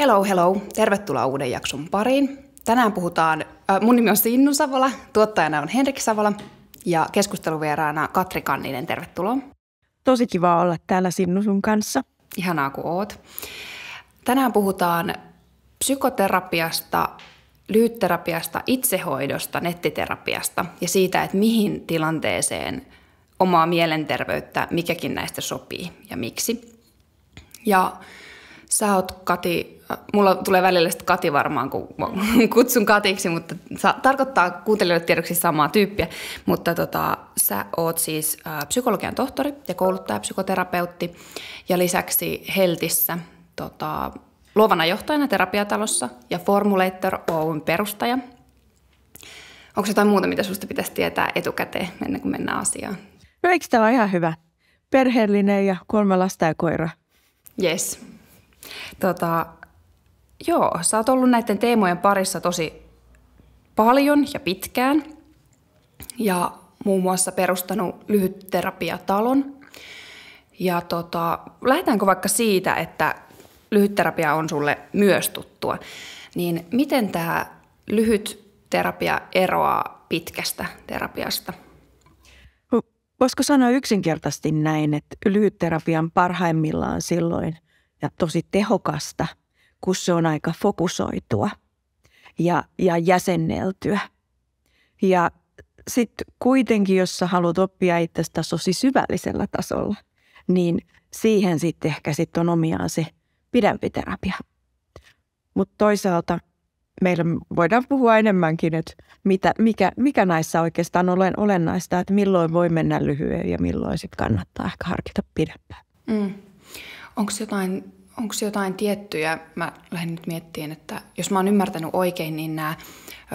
Hello, hello. Tervetuloa uuden jakson pariin. Tänään puhutaan, äh, mun nimi on Sinnu Savola, tuottajana on Henrik Savola ja keskusteluvieraana Katri Kanninen. Tervetuloa. Tosi kiva olla täällä Sinnu sun kanssa. Ihanaa kun oot. Tänään puhutaan psykoterapiasta, lyytterapiasta, itsehoidosta, nettiterapiasta ja siitä, että mihin tilanteeseen omaa mielenterveyttä mikäkin näistä sopii ja miksi. Ja sä oot, Kati, mulla tulee välillä sitten Kati varmaan, kun kutsun Katiksi, mutta sa, tarkoittaa kuuntelijoille tiedoksi samaa tyyppiä. Mutta tota, sä oot siis ä, psykologian tohtori ja kouluttaja, psykoterapeutti ja lisäksi Heltissä tota, luovana johtajana terapiatalossa ja Formulator Oyn perustaja. Onko jotain muuta, mitä susta pitäisi tietää etukäteen ennen kuin mennään asiaan? No eikö tämä ole ihan hyvä? Perheellinen ja kolme lasta ja koira. Yes. Tota, Joo, sä oot ollut näiden teemojen parissa tosi paljon ja pitkään. Ja muun muassa perustanut lyhytterapiatalon. Ja tota, lähdetäänkö vaikka siitä, että lyhytterapia on sulle myös tuttua. Niin miten tämä lyhyt terapia eroaa pitkästä terapiasta? Voisiko sanoa yksinkertaisesti näin, että lyhytterapian parhaimmillaan silloin ja tosi tehokasta – kun se on aika fokusoitua ja, ja jäsenneltyä. Ja sitten kuitenkin, jos sä haluat oppia itsestä tosi syvällisellä tasolla, niin siihen sitten ehkä sit on omiaan se pidempi terapia. Mutta toisaalta meillä voidaan puhua enemmänkin, että mikä, mikä näissä oikeastaan on olennaista, että milloin voi mennä lyhyen ja milloin sitten kannattaa ehkä harkita pidempään. Mm. Onko jotain Onko jotain tiettyjä, mä lähden nyt miettimään, että jos mä oon ymmärtänyt oikein, niin nämä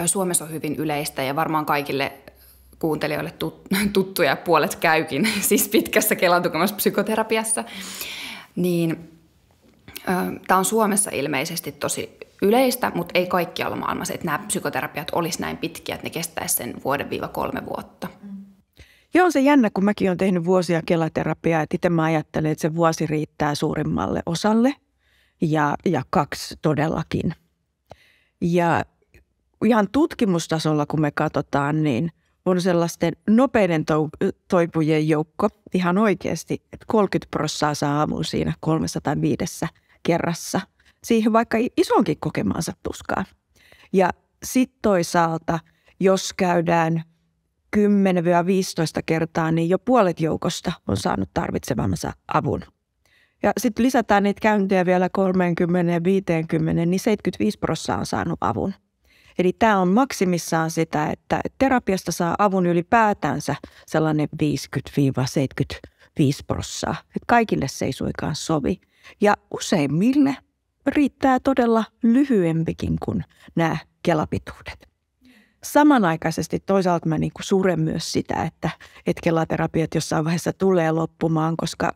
Suomessa on hyvin yleistä ja varmaan kaikille kuuntelijoille tut- tuttuja puolet käykin, siis pitkässä kelantukamassa psykoterapiassa, niin Tämä on Suomessa ilmeisesti tosi yleistä, mutta ei kaikkialla maailmassa, että nämä psykoterapiat olisi näin pitkiä, että ne kestäisi sen vuoden-kolme vuotta. Mm. Joo, on se jännä, kun mäkin olen tehnyt vuosia kelaterapiaa, että itse mä ajattelen, että se vuosi riittää suurimmalle osalle ja, ja kaksi todellakin. Ja ihan tutkimustasolla, kun me katsotaan, niin on sellaisten nopeiden to- toipujien joukko ihan oikeasti, että 30 prossaa saa aamu siinä 305 kerrassa siihen vaikka isonkin kokemaansa tuskaan. Ja sitten toisaalta, jos käydään – 10-15 kertaa, niin jo puolet joukosta on saanut tarvitsemansa avun. Ja sitten lisätään niitä käyntejä vielä 30 50, niin 75 prosenttia on saanut avun. Eli tämä on maksimissaan sitä, että terapiasta saa avun ylipäätänsä sellainen 50-75 prosenttia. Että kaikille se ei suinkaan sovi. Ja useimmille riittää todella lyhyempikin kuin nämä kelapituudet samanaikaisesti toisaalta mä niin kuin suren myös sitä, että, että kelaterapiat jossain vaiheessa tulee loppumaan, koska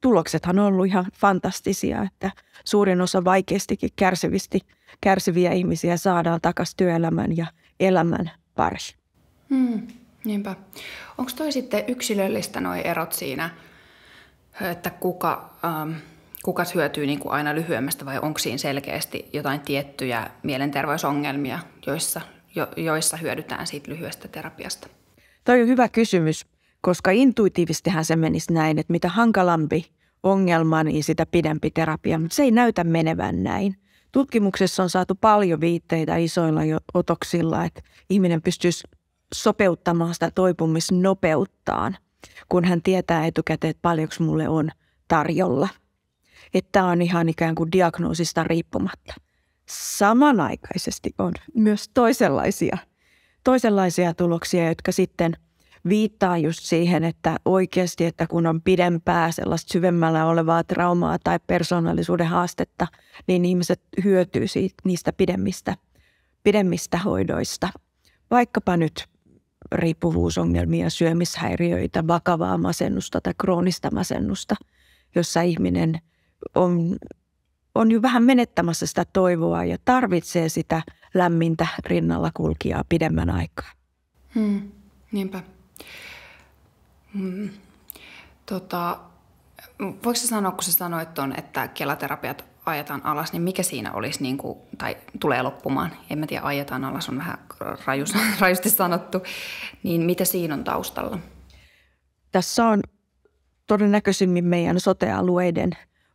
tuloksethan on ollut ihan fantastisia, että suurin osa vaikeastikin kärsivisti, kärsiviä ihmisiä saadaan takaisin työelämän ja elämän pariin. Hmm, niinpä. Onko toi sitten yksilöllistä nuo erot siinä, että kuka, ähm, kuka hyötyy niin kuin aina lyhyemmästä vai onko siinä selkeästi jotain tiettyjä mielenterveysongelmia, joissa jo, joissa hyödytään siitä lyhyestä terapiasta? Toi on hyvä kysymys, koska intuitiivistihan se menisi näin, että mitä hankalampi ongelma, niin sitä pidempi terapia, mutta se ei näytä menevän näin. Tutkimuksessa on saatu paljon viitteitä isoilla otoksilla, että ihminen pystyisi sopeuttamaan sitä toipumisnopeuttaan, kun hän tietää etukäteen, että paljonko mulle on tarjolla. Että tämä on ihan ikään kuin diagnoosista riippumatta samanaikaisesti on myös toisenlaisia, toisenlaisia tuloksia, jotka sitten viittaa just siihen, että oikeasti, että kun on pidempää sellaista syvemmällä olevaa traumaa tai persoonallisuuden haastetta, niin ihmiset hyötyy siitä, niistä pidemmistä, pidemmistä hoidoista. Vaikkapa nyt riippuvuusongelmia, syömishäiriöitä, vakavaa masennusta tai kroonista masennusta, jossa ihminen on on jo vähän menettämässä sitä toivoa ja tarvitsee sitä lämmintä rinnalla kulkijaa pidemmän aikaa. Hmm, niinpä. Hmm. Tota, voiko sanoa, kun sä sanoit ton, että kelaterapiat ajetaan alas, niin mikä siinä olisi, niin kuin, tai tulee loppumaan, en mä tiedä, ajetaan alas on vähän rajus, rajusti sanottu, niin mitä siinä on taustalla? Tässä on todennäköisimmin meidän sotealueiden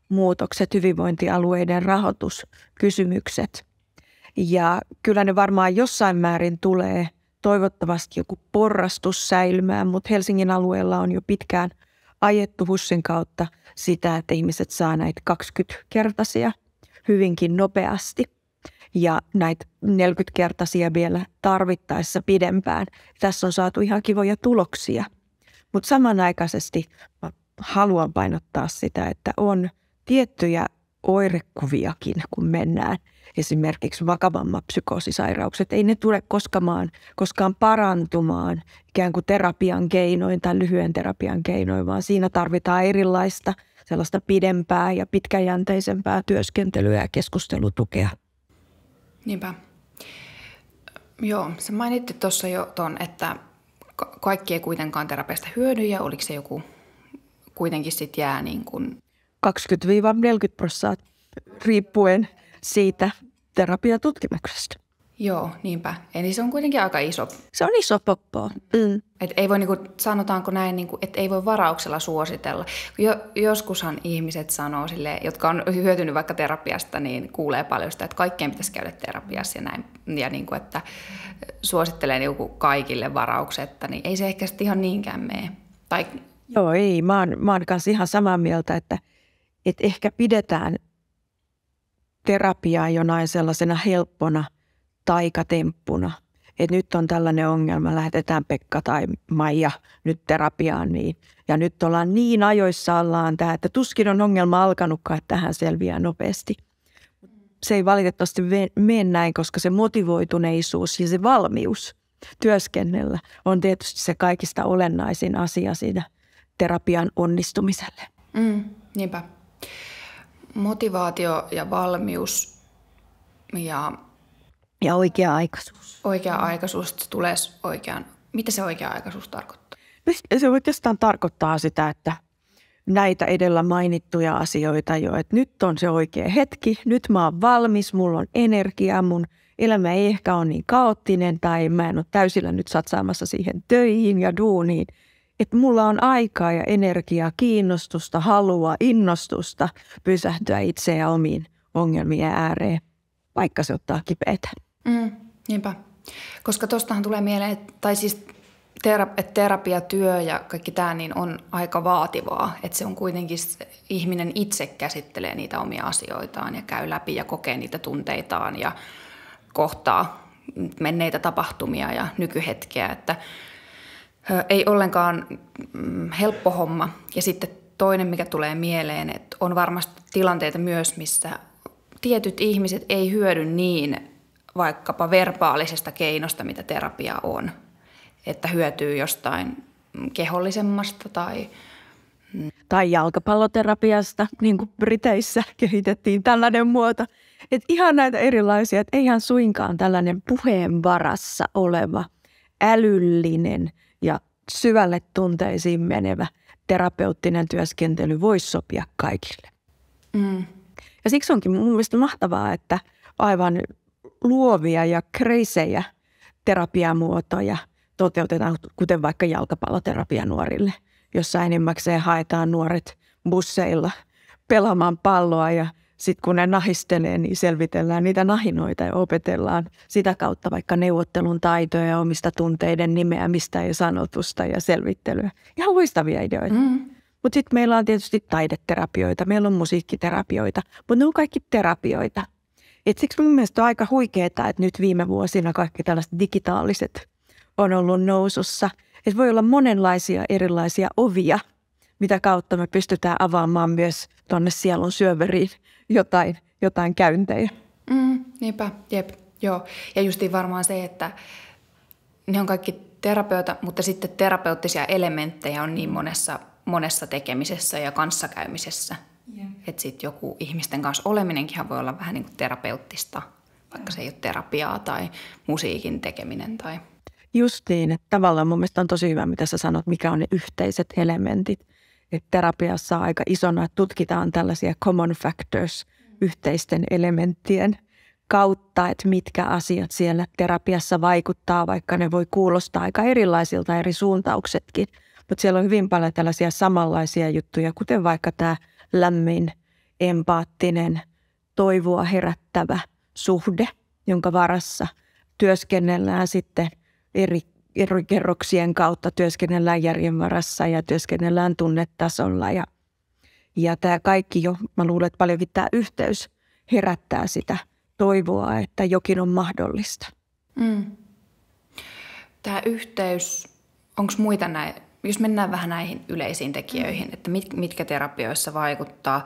muutokset, hyvinvointialueiden rahoituskysymykset. Ja kyllä ne varmaan jossain määrin tulee toivottavasti joku porrastus säilymään, mutta Helsingin alueella on jo pitkään ajettu hussin kautta sitä, että ihmiset saa näitä 20-kertaisia hyvinkin nopeasti ja näitä 40-kertaisia vielä tarvittaessa pidempään. Tässä on saatu ihan kivoja tuloksia, mutta samanaikaisesti haluan painottaa sitä, että on – tiettyjä oirekuviakin, kun mennään. Esimerkiksi vakavammat psykoosisairaukset, ei ne tule koskaan, koskaan parantumaan ikään kuin terapian keinoin tai lyhyen terapian keinoin, vaan siinä tarvitaan erilaista sellaista pidempää ja pitkäjänteisempää työskentelyä ja keskustelutukea. Niinpä. Joo, sä mainittit tuossa jo ton, että kaikki ei kuitenkaan terapiasta hyödy ja oliko se joku kuitenkin sitten jää niin kuin 20-40 prosenttia riippuen siitä terapiatutkimuksesta. Joo, niinpä. Eli se on kuitenkin aika iso. Se on iso poppo. Mm. Et ei voi, niinku, sanotaanko näin, niinku, että ei voi varauksella suositella. Jo, joskushan ihmiset sanoo, sille, jotka on hyötynyt vaikka terapiasta, niin kuulee paljon sitä, että kaikkien pitäisi käydä terapiassa ja näin. Ja niinku, että suosittelee niinku kaikille varauksetta, niin ei se ehkä sitten ihan niinkään mene. Tai... Joo, ei. Mä oon, mä oon kanssa ihan samaa mieltä, että – että ehkä pidetään terapiaa jonain sellaisena helppona taikatemppuna. Että nyt on tällainen ongelma, lähetetään Pekka tai Maija nyt terapiaan. Niin. Ja nyt ollaan niin ajoissa ollaan tämä, että tuskin on ongelma alkanutkaan, että tähän selviää nopeasti. Se ei valitettavasti mene näin, koska se motivoituneisuus ja se valmius työskennellä on tietysti se kaikista olennaisin asia siinä terapian onnistumiselle. Mm, niinpä. Motivaatio ja valmius ja... Ja oikea-aikaisuus. Oikea-aikaisuus, että tulee oikean... Mitä se oikea-aikaisuus tarkoittaa? Se oikeastaan tarkoittaa sitä, että näitä edellä mainittuja asioita jo, että nyt on se oikea hetki, nyt mä oon valmis, mulla on energiaa, mun elämä ei ehkä ole niin kaoottinen tai mä en ole täysillä nyt satsaamassa siihen töihin ja duuniin – että mulla on aikaa ja energiaa, kiinnostusta, halua, innostusta pysähtyä itseä omiin ongelmien ääreen, vaikka se ottaa kipeätä. Mm, niinpä. Koska tuostahan tulee mieleen, että, tai siis terapia, terapiatyö ja kaikki tämä niin on aika vaativaa, että se on kuitenkin ihminen itse käsittelee niitä omia asioitaan ja käy läpi ja kokee niitä tunteitaan ja kohtaa menneitä tapahtumia ja nykyhetkeä, että ei ollenkaan mm, helppo homma. Ja sitten toinen, mikä tulee mieleen, että on varmasti tilanteita myös, missä tietyt ihmiset ei hyödy niin vaikkapa verbaalisesta keinosta, mitä terapia on. Että hyötyy jostain kehollisemmasta tai mm. tai jalkapalloterapiasta, niin kuin Briteissä kehitettiin tällainen muoto. Et ihan näitä erilaisia, että eihän suinkaan tällainen puheen varassa oleva älyllinen – syvälle tunteisiin menevä terapeuttinen työskentely voisi sopia kaikille. Mm. Ja siksi onkin mun mielestä mahtavaa, että aivan luovia ja kreisejä terapiamuotoja toteutetaan, kuten vaikka jalkapalloterapia nuorille, jossa enimmäkseen haetaan nuoret busseilla pelaamaan palloa ja sitten kun ne nahistelee, niin selvitellään niitä nahinoita ja opetellaan sitä kautta vaikka neuvottelun taitoja ja omista tunteiden nimeämistä ja sanotusta ja selvittelyä. Ihan loistavia ideoita. Mm. Mm-hmm. Mutta sitten meillä on tietysti taideterapioita, meillä on musiikkiterapioita, mutta ne on kaikki terapioita. Et siksi mun mielestä on aika huikeaa, että nyt viime vuosina kaikki tällaiset digitaaliset on ollut nousussa. Et voi olla monenlaisia erilaisia ovia, mitä kautta me pystytään avaamaan myös tuonne sielun syöveriin – jotain, jotain käyntejä. Mm, niinpä, jep, joo. Ja justiin varmaan se, että ne on kaikki terapeuta, mutta sitten terapeuttisia elementtejä on niin monessa, monessa tekemisessä ja kanssakäymisessä. Yeah. Että sitten joku ihmisten kanssa oleminenkin voi olla vähän niin kuin terapeuttista, vaikka se ei ole terapiaa tai musiikin tekeminen tai... Justiin, että tavallaan mun mielestä on tosi hyvä, mitä sä sanot, mikä on ne yhteiset elementit että terapiassa aika isona että tutkitaan tällaisia common factors yhteisten elementtien kautta, että mitkä asiat siellä terapiassa vaikuttaa, vaikka ne voi kuulostaa aika erilaisilta eri suuntauksetkin. Mutta siellä on hyvin paljon tällaisia samanlaisia juttuja, kuten vaikka tämä lämmin, empaattinen, toivoa herättävä suhde, jonka varassa työskennellään sitten eri kerroksien kautta työskennellään järjenvarassa ja työskennellään tunnetasolla. Ja, ja tämä kaikki jo, mä luulen, että paljonkin tämä yhteys herättää sitä toivoa, että jokin on mahdollista. Mm. Tämä yhteys, onko muita näin, jos mennään vähän näihin yleisiin tekijöihin, että mit, mitkä terapioissa vaikuttaa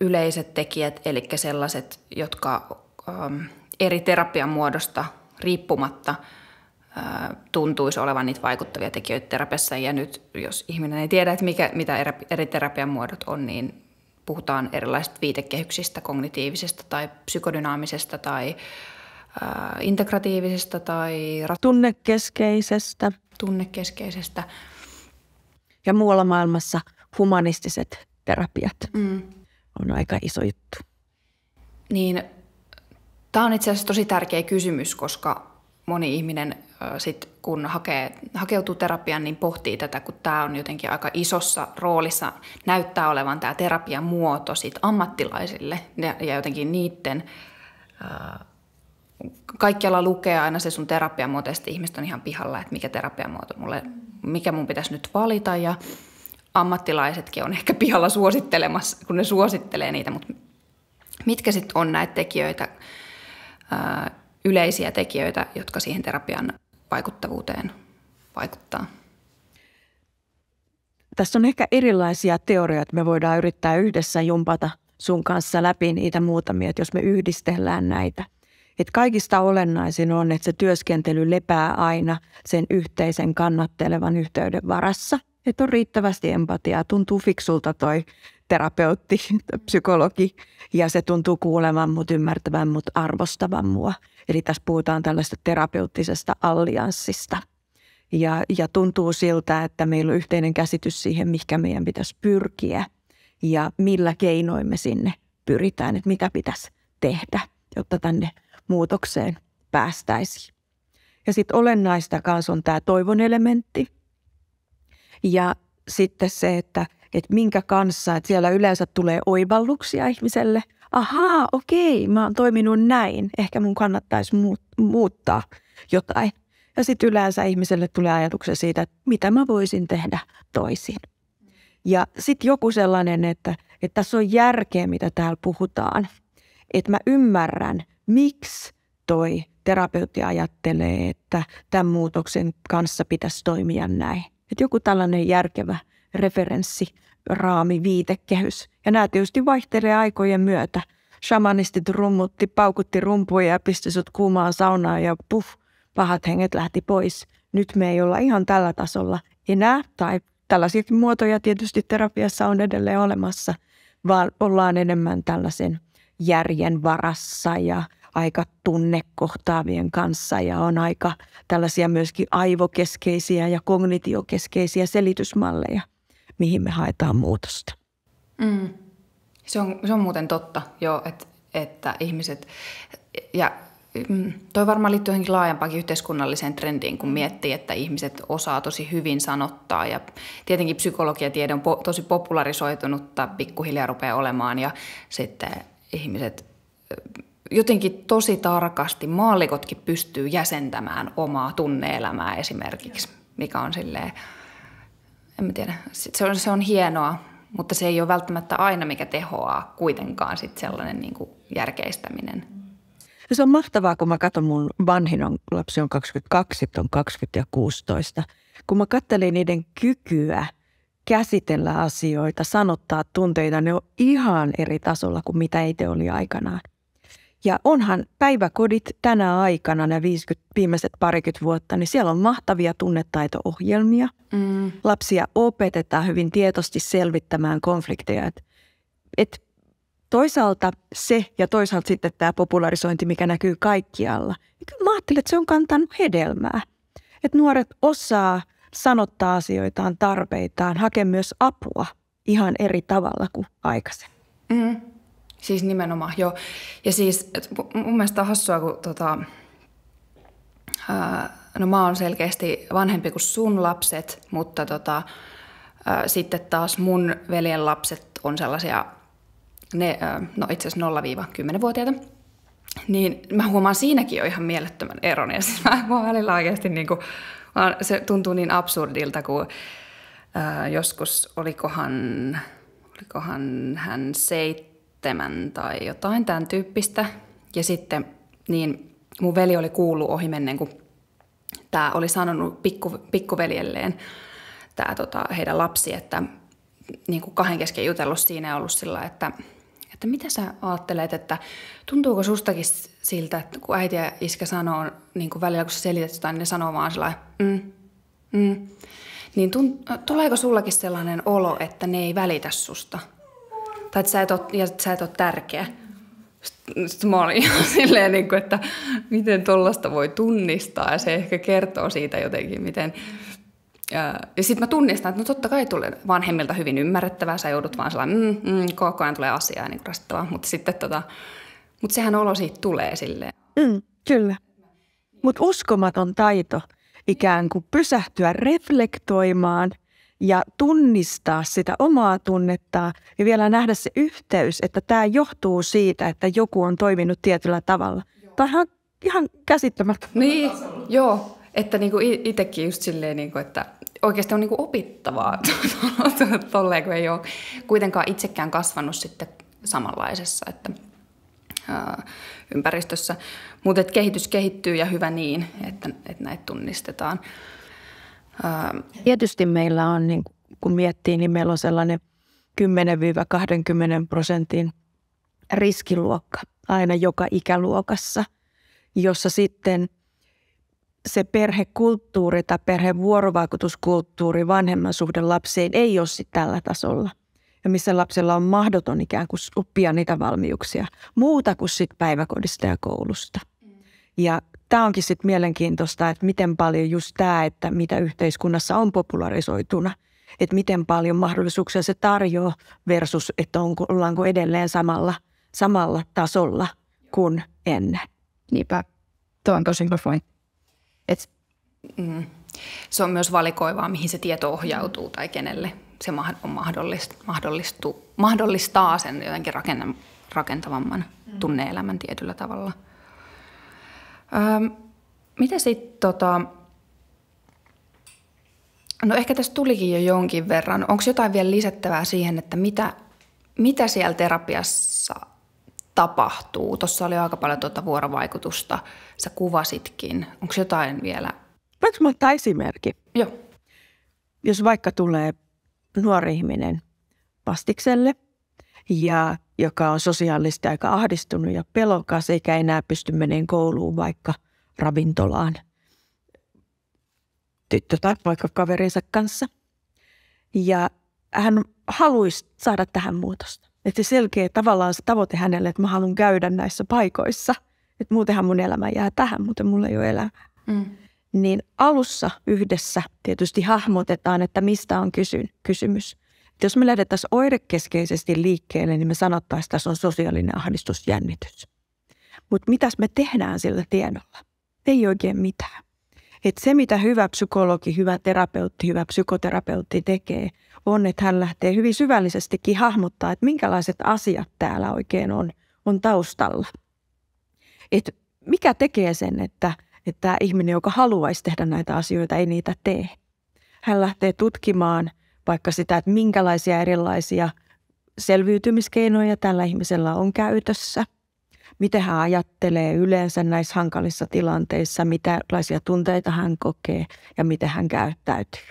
yleiset tekijät, eli sellaiset, jotka ähm, eri terapian muodosta riippumatta – tuntuisi olevan niitä vaikuttavia tekijöitä terapiassa. Ja nyt, jos ihminen ei tiedä, että mikä, mitä eri terapian muodot on, niin puhutaan erilaisista viitekehyksistä, kognitiivisesta tai psykodynaamisesta tai äh, integratiivisesta tai... Rat- tunnekeskeisestä. Tunnekeskeisestä. Ja muualla maailmassa humanistiset terapiat mm. on aika iso juttu. Niin, tämä on itse asiassa tosi tärkeä kysymys, koska moni ihminen sit kun hakee, hakeutuu terapiaan, niin pohtii tätä, kun tämä on jotenkin aika isossa roolissa, näyttää olevan tämä terapian muoto sit ammattilaisille ja, ja jotenkin niiden kaikkialla lukee aina se sun terapiamuoto ja sitten ihmiset on ihan pihalla, että mikä terapiamuoto mulle, mikä mun pitäisi nyt valita ja ammattilaisetkin on ehkä pihalla suosittelemassa, kun ne suosittelee niitä, mutta mitkä sitten on näitä tekijöitä, yleisiä tekijöitä, jotka siihen terapian vaikuttavuuteen vaikuttaa? Tässä on ehkä erilaisia teorioita. Me voidaan yrittää yhdessä jumpata sun kanssa läpi niitä muutamia, että jos me yhdistellään näitä. Et kaikista olennaisin on, että se työskentely lepää aina sen yhteisen kannattelevan yhteyden varassa. Että on riittävästi empatiaa, tuntuu fiksulta toi terapeutti, psykologi, ja se tuntuu kuulevan mut, ymmärtävän mut, arvostavan mua. Eli tässä puhutaan tällaista terapeuttisesta allianssista. Ja, ja tuntuu siltä, että meillä on yhteinen käsitys siihen, mikä meidän pitäisi pyrkiä ja millä keinoin me sinne pyritään, että mitä pitäisi tehdä, jotta tänne muutokseen päästäisiin. Ja sitten olennaista kanssa on tämä toivon elementti ja sitten se, että – että minkä kanssa, että siellä yleensä tulee oivalluksia ihmiselle. Ahaa, okei, mä oon toiminut näin, ehkä mun kannattaisi muuttaa jotain. Ja sitten yleensä ihmiselle tulee ajatuksia siitä, että mitä mä voisin tehdä toisin. Ja sitten joku sellainen, että, että tässä on järkeä, mitä täällä puhutaan. Että mä ymmärrän, miksi toi terapeutti ajattelee, että tämän muutoksen kanssa pitäisi toimia näin. Että joku tällainen järkevä referenssi, raami, viitekehys. Ja nämä tietysti vaihtelee aikojen myötä. Shamanistit rummutti, paukutti rumpuja ja pisti sut kuumaan saunaan ja puh, pahat henget lähti pois. Nyt me ei olla ihan tällä tasolla enää, tai tällaisiakin muotoja tietysti terapiassa on edelleen olemassa, vaan ollaan enemmän tällaisen järjen varassa ja aika tunnekohtaavien kanssa ja on aika tällaisia myöskin aivokeskeisiä ja kognitiokeskeisiä selitysmalleja mihin me haetaan muutosta. Mm. Se, on, se on muuten totta, joo, et, että ihmiset, ja mm, toi varmaan liittyy johonkin laajempaankin yhteiskunnalliseen trendiin, kun miettii, että ihmiset osaa tosi hyvin sanottaa ja tietenkin psykologiatiede on po- tosi popularisoitunutta, pikkuhiljaa rupeaa olemaan ja sitten ihmiset jotenkin tosi tarkasti, maallikotkin pystyy jäsentämään omaa tunneelämää esimerkiksi, mikä on silleen – en mä tiedä, se on, se on hienoa, mutta se ei ole välttämättä aina mikä tehoaa kuitenkaan sit sellainen niin kuin järkeistäminen. No se on mahtavaa, kun mä katson mun vanhin on, lapsi on 22, on 20 ja 16. Kun mä katselin niiden kykyä käsitellä asioita, sanottaa tunteita, ne on ihan eri tasolla kuin mitä itse oli aikanaan. Ja onhan päiväkodit tänä aikana, ne 50, viimeiset parikymmentä vuotta, niin siellä on mahtavia tunnetaito-ohjelmia. Mm. Lapsia opetetaan hyvin tietosti selvittämään konflikteja. Et, et toisaalta se ja toisaalta sitten tämä popularisointi, mikä näkyy kaikkialla. Niin kyllä mä ajattelen, että se on kantanut hedelmää. Että nuoret osaa sanottaa asioitaan, tarpeitaan, hakea myös apua ihan eri tavalla kuin aikaisemmin. Mm. Siis nimenomaan, joo. Ja siis et mun mielestä on hassua, kun tota, ää, no mä oon selkeästi vanhempi kuin sun lapset, mutta tota, ää, sitten taas mun veljen lapset on sellaisia, ne, ää, no itse asiassa 0-10-vuotiaita, niin mä huomaan siinäkin jo ihan mielettömän eron. Ja siis mä, mä välillä oikeasti niin kuin, se tuntuu niin absurdilta, kun ää, joskus olikohan, olikohan hän seitsemän, seitsemän tai jotain tämän tyyppistä. Ja sitten niin mun veli oli kuullut ohimennen, kun tämä oli sanonut pikku, pikkuveljelleen, tämä tota, heidän lapsi, että niin kuin kahden kesken jutellut siinä ja ollut sillä, että, että mitä sä ajattelet, että tuntuuko sustakin siltä, että kun äiti ja iskä sanoo, niin kuin välillä kun sä selität jotain, niin ne sanoo vaan sillä mm, mm. Niin tunt, tuleeko sullakin sellainen olo, että ne ei välitä susta? tai että sä et ole, ja sä et ole tärkeä. Sitten mä olin ihan silleen, niin kuin, että miten tuollaista voi tunnistaa ja se ehkä kertoo siitä jotenkin, miten... Ja sitten mä tunnistan, että no totta kai tulee vanhemmilta hyvin ymmärrettävää, sä joudut vaan sellainen, mm, mm, koko ajan tulee asiaa niin rasittavaa, mutta sitten tota, mut sehän olo siitä tulee silleen. Mm, kyllä. Mutta uskomaton taito ikään kuin pysähtyä reflektoimaan – ja tunnistaa sitä omaa tunnettaa ja vielä nähdä se yhteys, että tämä johtuu siitä, että joku on toiminut tietyllä tavalla. Tämä on ihan, ihan käsittämättä. Niin, joo. Että niinku itsekin just silleen, niinku, että oikeastaan on niinku opittavaa tolleen, kun ei ole kuitenkaan itsekään kasvanut sitten samanlaisessa että, ää, ympäristössä. Mutta kehitys kehittyy ja hyvä niin, että, että näitä tunnistetaan tietysti meillä on, niin kun miettii, niin meillä on sellainen 10-20 prosentin riskiluokka aina joka ikäluokassa, jossa sitten se perhekulttuuri tai perhevuorovaikutuskulttuuri vanhemman suhde lapsiin ei ole sit tällä tasolla ja missä lapsella on mahdoton ikään kuin oppia niitä valmiuksia muuta kuin sit päiväkodista ja koulusta. Ja tämä onkin sitten mielenkiintoista, että miten paljon just tämä, että mitä yhteiskunnassa on popularisoituna, että miten paljon mahdollisuuksia se tarjoaa versus, että onko, ollaanko edelleen samalla, samalla tasolla kuin ennen. Niinpä, tuo on tosi hyvä pointti. mm, se on myös valikoivaa, mihin se tieto ohjautuu tai kenelle se on mahdollist, mahdollistu, mahdollistaa sen jotenkin rakennan, rakentavamman mm. tunneelämän tietyllä tavalla – Ähm, mitä sitten tota... No ehkä tässä tulikin jo jonkin verran. Onko jotain vielä lisättävää siihen, että mitä, mitä siellä terapiassa tapahtuu? Tuossa oli aika paljon tuota vuorovaikutusta. Sä kuvasitkin. Onko jotain vielä? Voinko mä ottaa esimerkki? Joo. Jos vaikka tulee nuori ihminen pastikselle ja joka on sosiaalisesti aika ahdistunut ja pelokas eikä enää pysty menemään kouluun vaikka ravintolaan tyttö tai vaikka kaverinsa kanssa. Ja hän haluaisi saada tähän muutosta. Että selkeä tavallaan se tavoite hänelle, että mä haluan käydä näissä paikoissa. Että muutenhan mun elämä jää tähän, muuten mulla ei ole elämää. Mm. Niin alussa yhdessä tietysti hahmotetaan, että mistä on kysyn, kysymys jos me lähdettäisiin oirekeskeisesti liikkeelle, niin me sanottaisiin, että tässä on sosiaalinen ahdistusjännitys. Mutta mitäs me tehdään sillä tiedolla? Ei oikein mitään. Et se, mitä hyvä psykologi, hyvä terapeutti, hyvä psykoterapeutti tekee, on, että hän lähtee hyvin syvällisestikin hahmottaa, että minkälaiset asiat täällä oikein on, on taustalla. Et mikä tekee sen, että, että tämä ihminen, joka haluaisi tehdä näitä asioita, ei niitä tee. Hän lähtee tutkimaan – vaikka sitä, että minkälaisia erilaisia selviytymiskeinoja tällä ihmisellä on käytössä, miten hän ajattelee yleensä näissä hankalissa tilanteissa, mitälaisia tunteita hän kokee ja miten hän käyttäytyy.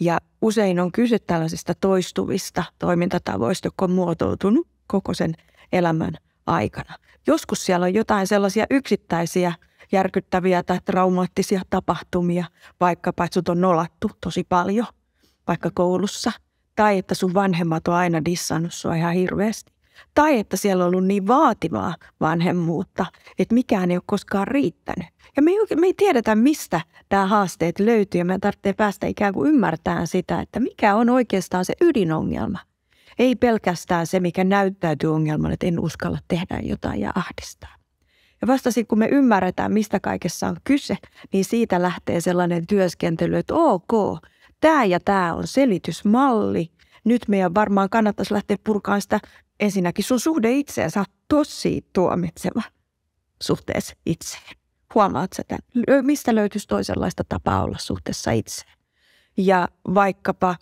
Ja usein on kyse tällaisista toistuvista toimintatavoista, jotka on muotoutunut koko sen elämän aikana. Joskus siellä on jotain sellaisia yksittäisiä järkyttäviä tai traumaattisia tapahtumia, vaikkapa että sut on nolattu tosi paljon – vaikka koulussa, tai että sun vanhemmat on aina dissannut sua ihan hirveästi, tai että siellä on ollut niin vaativaa vanhemmuutta, että mikään ei ole koskaan riittänyt. Ja me ei, me ei tiedetä, mistä tämä haasteet löytyy, ja me tarvitsee päästä ikään kuin ymmärtämään sitä, että mikä on oikeastaan se ydinongelma. Ei pelkästään se, mikä näyttäytyy ongelmana, että en uskalla tehdä jotain ja ahdistaa. Ja vasta sitten, kun me ymmärretään, mistä kaikessa on kyse, niin siitä lähtee sellainen työskentely, että ok, tämä ja tämä on selitysmalli. Nyt meidän varmaan kannattaisi lähteä purkaan sitä ensinnäkin sun suhde itseensä on tosi tuomitseva suhteessa itseen. Huomaat sä tämän? Mistä löytyisi toisenlaista tapaa olla suhteessa itseen? Ja vaikkapa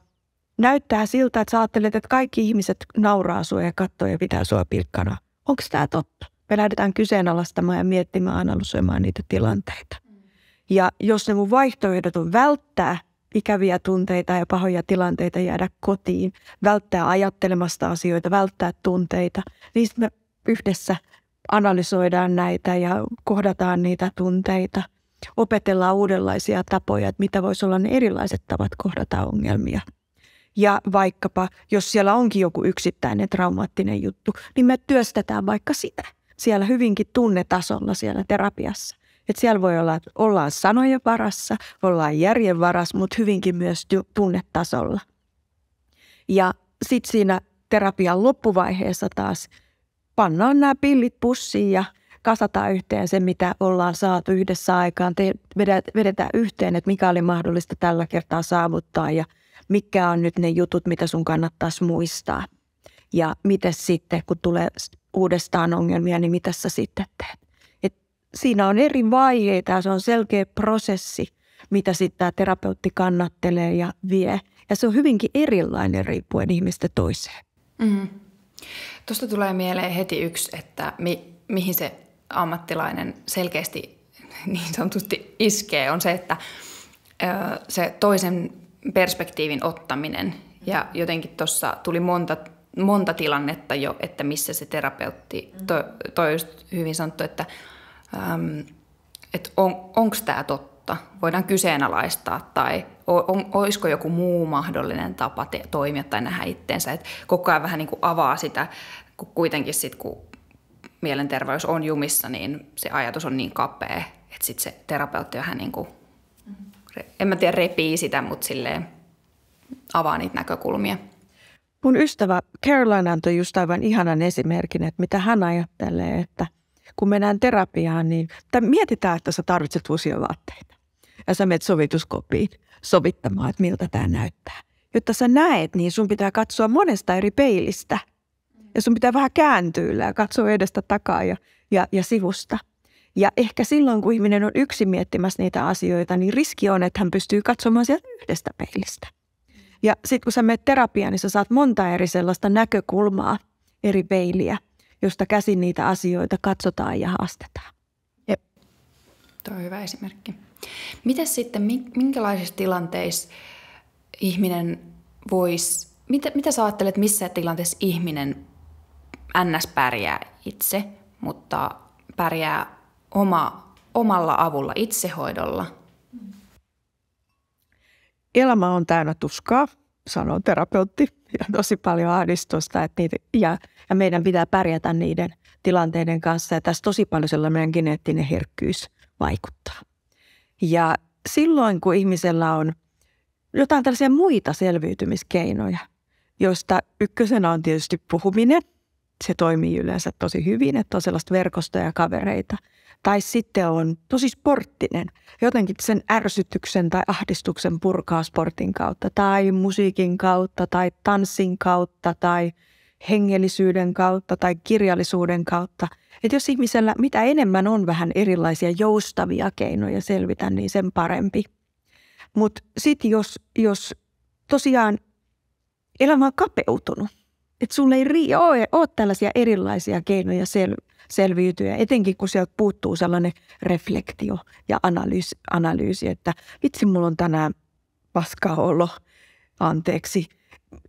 näyttää siltä, että sä ajattelet, että kaikki ihmiset nauraa sua ja katsoo ja pitää sua pilkkana. Onko tämä totta? Me lähdetään kyseenalaistamaan ja miettimään, analysoimaan niitä tilanteita. Mm. Ja jos ne mun vaihtoehdot on välttää ikäviä tunteita ja pahoja tilanteita jäädä kotiin, välttää ajattelemasta asioita, välttää tunteita. Niin me yhdessä analysoidaan näitä ja kohdataan niitä tunteita. Opetellaan uudenlaisia tapoja, että mitä voisi olla ne erilaiset tavat kohdata ongelmia. Ja vaikkapa, jos siellä onkin joku yksittäinen traumaattinen juttu, niin me työstetään vaikka sitä siellä hyvinkin tunnetasolla siellä terapiassa. Et siellä voi olla, että ollaan sanojen varassa, ollaan järjen varassa, mutta hyvinkin myös tunnetasolla. Ja sitten siinä terapian loppuvaiheessa taas pannaan nämä pillit pussiin ja kasataan yhteen se, mitä ollaan saatu yhdessä aikaan. Te vedetään yhteen, että mikä oli mahdollista tällä kertaa saavuttaa ja mikä on nyt ne jutut, mitä sun kannattaisi muistaa. Ja miten sitten, kun tulee uudestaan ongelmia, niin mitä sä sitten teet? siinä on eri vaiheita ja se on selkeä prosessi, mitä sitten tämä terapeutti kannattelee ja vie. Ja se on hyvinkin erilainen riippuen ihmistä toiseen. Mm. Tuosta tulee mieleen heti yksi, että mi- mihin se ammattilainen selkeästi niin sanotusti iskee, on se, että ö, se toisen perspektiivin ottaminen. Ja jotenkin tuossa tuli monta, monta tilannetta jo, että missä se terapeutti, to, toi just hyvin sanottu, että – ähm, että on, onko tämä totta, voidaan kyseenalaistaa tai on, on, olisiko joku muu mahdollinen tapa te, toimia tai nähdä itteensä. Et koko ajan vähän niin kuin avaa sitä, kun kuitenkin sit, kun mielenterveys on jumissa, niin se ajatus on niin kapea, että sitten se terapeutti vähän niin kuin, mm-hmm. en mä tiedä repii sitä, mutta silleen avaa niitä näkökulmia. Mun ystävä Caroline antoi just aivan ihanan esimerkin, että mitä hän ajattelee, että – kun mennään terapiaan, niin mietitään, että sä tarvitset uusia vaatteita. Ja sä menet sovituskopiin sovittamaan, että miltä tämä näyttää. Jotta sä näet, niin sun pitää katsoa monesta eri peilistä. Ja sun pitää vähän kääntyä ja katsoa edestä takaa ja, ja, ja sivusta. Ja ehkä silloin, kun ihminen on yksi miettimässä niitä asioita, niin riski on, että hän pystyy katsomaan sieltä yhdestä peilistä. Ja sitten kun sä menet terapiaan, niin sä saat monta eri sellaista näkökulmaa, eri peiliä – josta käsin niitä asioita katsotaan ja haastetaan. Jep, tuo on hyvä esimerkki. Miten sitten, minkälaisissa tilanteissa ihminen voisi, mitä, mitä sä ajattelet, missä tilanteessa ihminen ns. pärjää itse, mutta pärjää oma, omalla avulla, itsehoidolla? Elämä on täynnä tuskaa, sanoo terapeutti, ja tosi paljon ahdistusta, että niitä, ja ja meidän pitää pärjätä niiden tilanteiden kanssa. Ja tässä tosi paljon sellainen meidän geneettinen herkkyys vaikuttaa. Ja silloin, kun ihmisellä on jotain tällaisia muita selviytymiskeinoja, joista ykkösenä on tietysti puhuminen. Se toimii yleensä tosi hyvin, että on sellaista verkostoja ja kavereita. Tai sitten on tosi sporttinen, jotenkin sen ärsytyksen tai ahdistuksen purkaa sportin kautta, tai musiikin kautta, tai tanssin kautta, tai – hengellisyyden kautta tai kirjallisuuden kautta. Että jos ihmisellä mitä enemmän on vähän erilaisia joustavia keinoja selvitä, niin sen parempi. Mutta sitten jos, jos tosiaan elämä on kapeutunut, että sulle ei ri- ole, ole tällaisia erilaisia keinoja sel- selviytyä, etenkin kun sieltä puuttuu sellainen reflektio ja analyysi, analyysi että vitsi, mulla on tänään paska olo, anteeksi –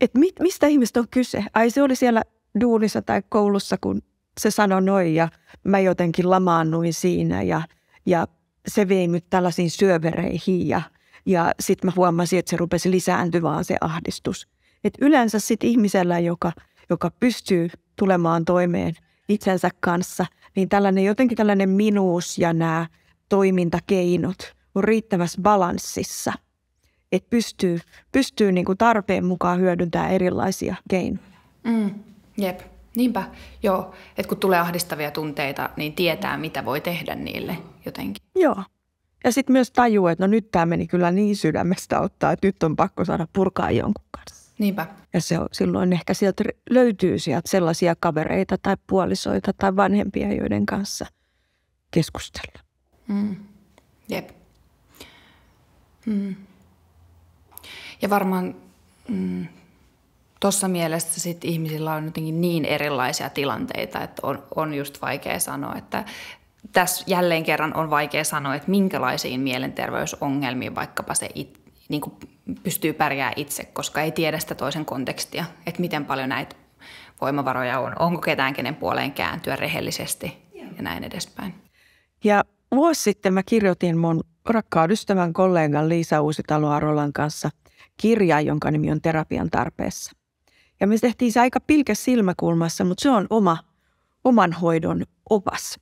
että mit, mistä ihmistä on kyse? Ai se oli siellä duunissa tai koulussa, kun se sanoi noin ja mä jotenkin lamaannuin siinä ja, ja se vei nyt tällaisiin syövereihin ja, ja sitten mä huomasin, että se rupesi lisääntymään se ahdistus. Et yleensä sitten ihmisellä, joka, joka pystyy tulemaan toimeen itsensä kanssa, niin tällainen jotenkin tällainen minuus ja nämä toimintakeinot on riittävässä balanssissa – että pystyy, pystyy niin kuin tarpeen mukaan hyödyntämään erilaisia keinoja. Mm, jep, niinpä. Joo, että kun tulee ahdistavia tunteita, niin tietää, mitä voi tehdä niille jotenkin. Joo. Ja sitten myös tajuu, että no nyt tämä meni kyllä niin sydämestä ottaa, että nyt on pakko saada purkaa jonkun kanssa. Niinpä. Ja se on, silloin ehkä sieltä löytyy sieltä sellaisia kavereita tai puolisoita tai vanhempia, joiden kanssa keskustella. Mm. Jep. Mm. Ja varmaan mm, tuossa mielessä sit ihmisillä on jotenkin niin erilaisia tilanteita, että on, on just vaikea sanoa, että tässä jälleen kerran on vaikea sanoa, että minkälaisiin mielenterveysongelmiin vaikkapa se it, niin kuin pystyy pärjää itse, koska ei tiedä sitä toisen kontekstia, että miten paljon näitä voimavaroja on, onko ketään kenen puoleen kääntyä rehellisesti ja näin edespäin. Ja vuosi sitten mä kirjoitin mun rakkaan ystävän kollegan Liisa Uusitalo Arolan kanssa – kirjaa, jonka nimi on Terapian tarpeessa. Ja me tehtiin se aika pilkäs silmäkulmassa, mutta se on oma, oman hoidon opas.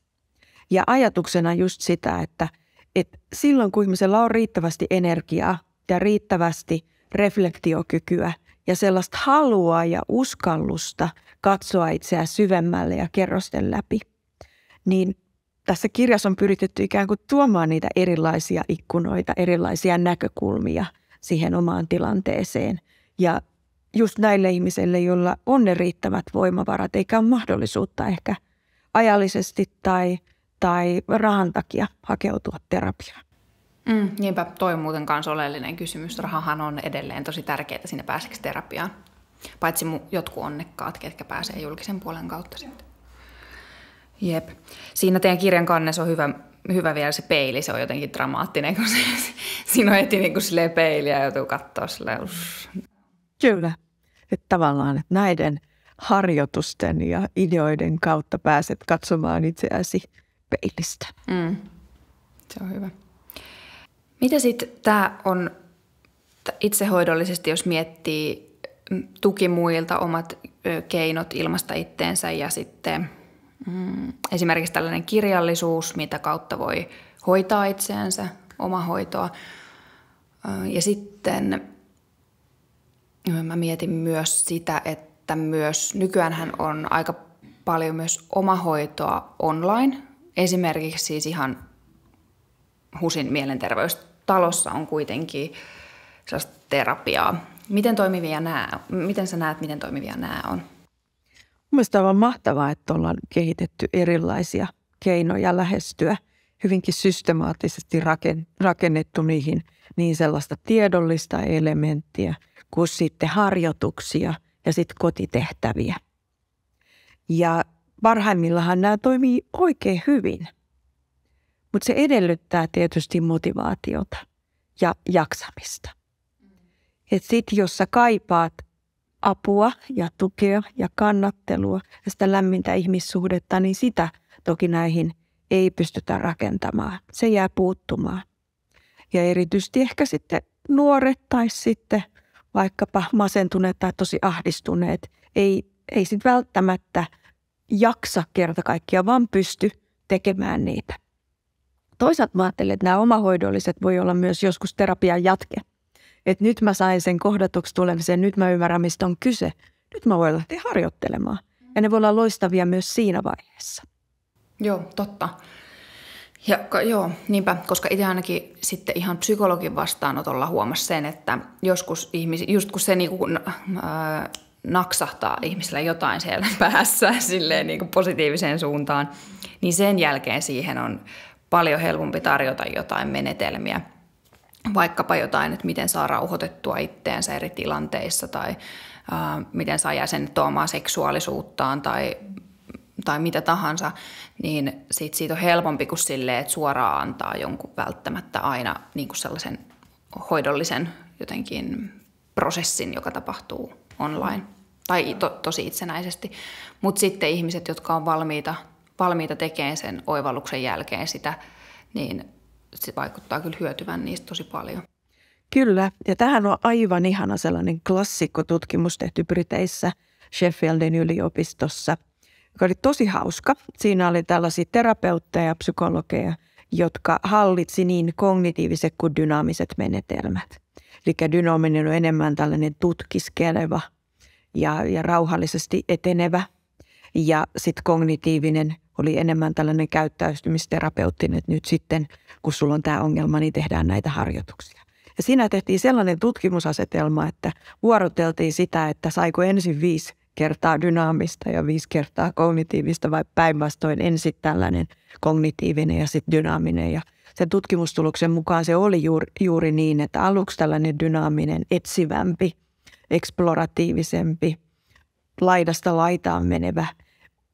Ja ajatuksena just sitä, että, että silloin kun ihmisellä on riittävästi energiaa ja riittävästi reflektiokykyä ja sellaista halua ja uskallusta katsoa itseään syvemmälle ja kerrosten läpi, niin tässä kirjassa on pyritetty ikään kuin tuomaan niitä erilaisia ikkunoita, erilaisia näkökulmia – siihen omaan tilanteeseen. Ja just näille ihmisille, joilla on ne riittävät voimavarat, eikä ole mahdollisuutta ehkä ajallisesti tai, tai rahan takia hakeutua terapiaan. Mm, niinpä, toi muuten kanssa oleellinen kysymys. Rahahan on edelleen tosi tärkeää sinne pääseksi terapiaan. Paitsi mu- jotkut onnekkaat, ketkä pääsee julkisen puolen kautta sitten. Jep. Siinä teidän kirjan kannessa on hyvä hyvä vielä se peili, se on jotenkin dramaattinen, kun se, siinä on heti niin kuin silleen peiliä ja joutuu katsoa silleen. Kyllä. Että tavallaan että näiden harjoitusten ja ideoiden kautta pääset katsomaan itseäsi peilistä. Mm. Se on hyvä. Mitä sitten tämä on itsehoidollisesti, jos miettii tuki muilta, omat keinot ilmasta itteensä ja sitten – mm, esimerkiksi tällainen kirjallisuus, mitä kautta voi hoitaa itseänsä, omahoitoa. Ja sitten mä mietin myös sitä, että myös nykyään on aika paljon myös omahoitoa online. Esimerkiksi siis ihan HUSin mielenterveystalossa on kuitenkin sellaista terapiaa. Miten toimivia nämä, miten sä näet, miten toimivia nämä on? Mielestäni on mahtavaa, että ollaan kehitetty erilaisia keinoja lähestyä hyvinkin systemaattisesti rakennettu niihin niin sellaista tiedollista elementtiä kuin sitten harjoituksia ja sitten kotitehtäviä. Ja parhaimmillahan nämä toimii oikein hyvin, mutta se edellyttää tietysti motivaatiota ja jaksamista. Että sitten jos sä kaipaat – apua ja tukea ja kannattelua ja sitä lämmintä ihmissuhdetta, niin sitä toki näihin ei pystytä rakentamaan. Se jää puuttumaan. Ja erityisesti ehkä sitten nuoret tai sitten vaikkapa masentuneet tai tosi ahdistuneet ei, ei sitten välttämättä jaksa kerta kaikkia, vaan pysty tekemään niitä. Toisaalta mä ajattelen, että nämä omahoidolliset voi olla myös joskus terapian jatke että nyt mä sain sen kohdatuksi tulemisen, nyt mä ymmärrän, mistä on kyse. Nyt mä voin lähteä harjoittelemaan. Ja ne voi olla loistavia myös siinä vaiheessa. Joo, totta. Ja, joo, niinpä, koska itse ainakin sitten ihan psykologin vastaanotolla huomasi sen, että joskus ihmisi, just kun se niinku, äh, naksahtaa ihmisellä jotain siellä päässä silleen niinku positiiviseen suuntaan, niin sen jälkeen siihen on paljon helpompi tarjota jotain menetelmiä – vaikkapa jotain, että miten saa rauhoitettua itteensä eri tilanteissa tai äh, miten saa jäsennettyä omaa seksuaalisuuttaan tai, tai mitä tahansa, niin sit siitä on helpompi kuin silleen, että suoraan antaa jonkun välttämättä aina niin kuin sellaisen hoidollisen jotenkin prosessin, joka tapahtuu online tai to, tosi itsenäisesti. Mutta sitten ihmiset, jotka on valmiita, valmiita tekemään sen oivalluksen jälkeen sitä, niin se vaikuttaa kyllä hyötyvän niistä tosi paljon. Kyllä, ja tähän on aivan ihana sellainen klassikko tutkimus tehty Briteissä Sheffieldin yliopistossa, joka oli tosi hauska. Siinä oli tällaisia terapeutteja ja psykologeja, jotka hallitsi niin kognitiiviset kuin dynaamiset menetelmät. Eli dynaaminen on enemmän tällainen tutkiskeleva ja, ja rauhallisesti etenevä. Ja sitten kognitiivinen oli enemmän tällainen käyttäytymisterapeuttinen, että nyt sitten kun sulla on tämä ongelma, niin tehdään näitä harjoituksia. Ja siinä tehtiin sellainen tutkimusasetelma, että vuoroteltiin sitä, että saiko ensin viisi kertaa dynaamista ja viisi kertaa kognitiivista vai päinvastoin ensin tällainen kognitiivinen ja sitten dynaaminen. Ja sen tutkimustuloksen mukaan se oli juuri, juuri niin, että aluksi tällainen dynaaminen, etsivämpi, eksploratiivisempi, laidasta laitaan menevä –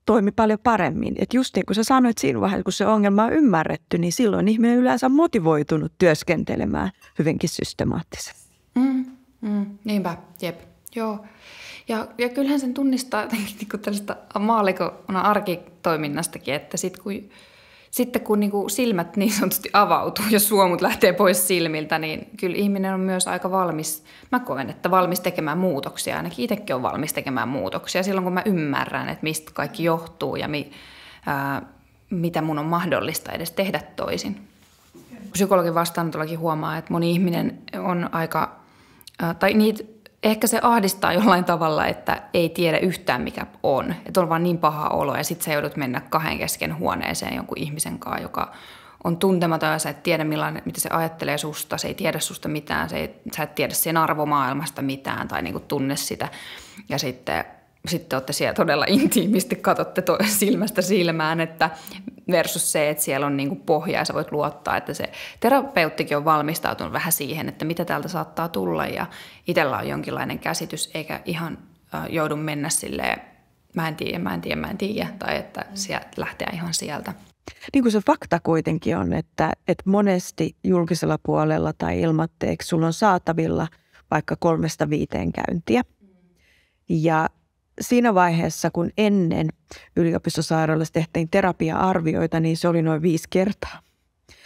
toimi paljon paremmin. Että just niin kuin sä sanoit siinä vaiheessa, kun se ongelma on ymmärretty, niin silloin ihminen yleensä on motivoitunut työskentelemään hyvinkin systemaattisesti. Mm, mm, niinpä, jep, joo. Ja, ja kyllähän sen tunnistaa jotenkin niin kuin tällaista maalikona arkitoiminnastakin, että sitten kun sitten kun niin kuin silmät niin sanotusti avautuu, jos suomut lähtee pois silmiltä, niin kyllä ihminen on myös aika valmis, mä koen, että valmis tekemään muutoksia, ainakin itsekin on valmis tekemään muutoksia silloin, kun mä ymmärrän, että mistä kaikki johtuu ja mi, ää, mitä mun on mahdollista edes tehdä toisin. Psykologin vastaanotollakin huomaa, että moni ihminen on aika, ää, tai niitä ehkä se ahdistaa jollain tavalla, että ei tiedä yhtään mikä on. Että on vaan niin paha olo ja sitten sä joudut mennä kahden kesken huoneeseen jonkun ihmisen kanssa, joka on tuntematon ja sä et tiedä millainen, mitä se ajattelee susta, se ei tiedä susta mitään, se ei, sä et tiedä sen arvomaailmasta mitään tai niinku tunne sitä. Ja sitten sitten olette siellä todella intiimisti, katsotte to- silmästä silmään, että versus se, että siellä on niin kuin pohja ja sä voit luottaa, että se terapeuttikin on valmistautunut vähän siihen, että mitä täältä saattaa tulla ja itsellä on jonkinlainen käsitys, eikä ihan äh, joudu mennä silleen, mä en tiedä, mä en tiedä, mä en tiedä, tai että mm. sieltä lähtee ihan sieltä. Niin kuin se fakta kuitenkin on, että, että monesti julkisella puolella tai ilmatteeksi sulla on saatavilla vaikka kolmesta viiteen käyntiä. Mm. Ja siinä vaiheessa, kun ennen yliopistosairaalassa tehtiin terapia-arvioita, niin se oli noin viisi kertaa.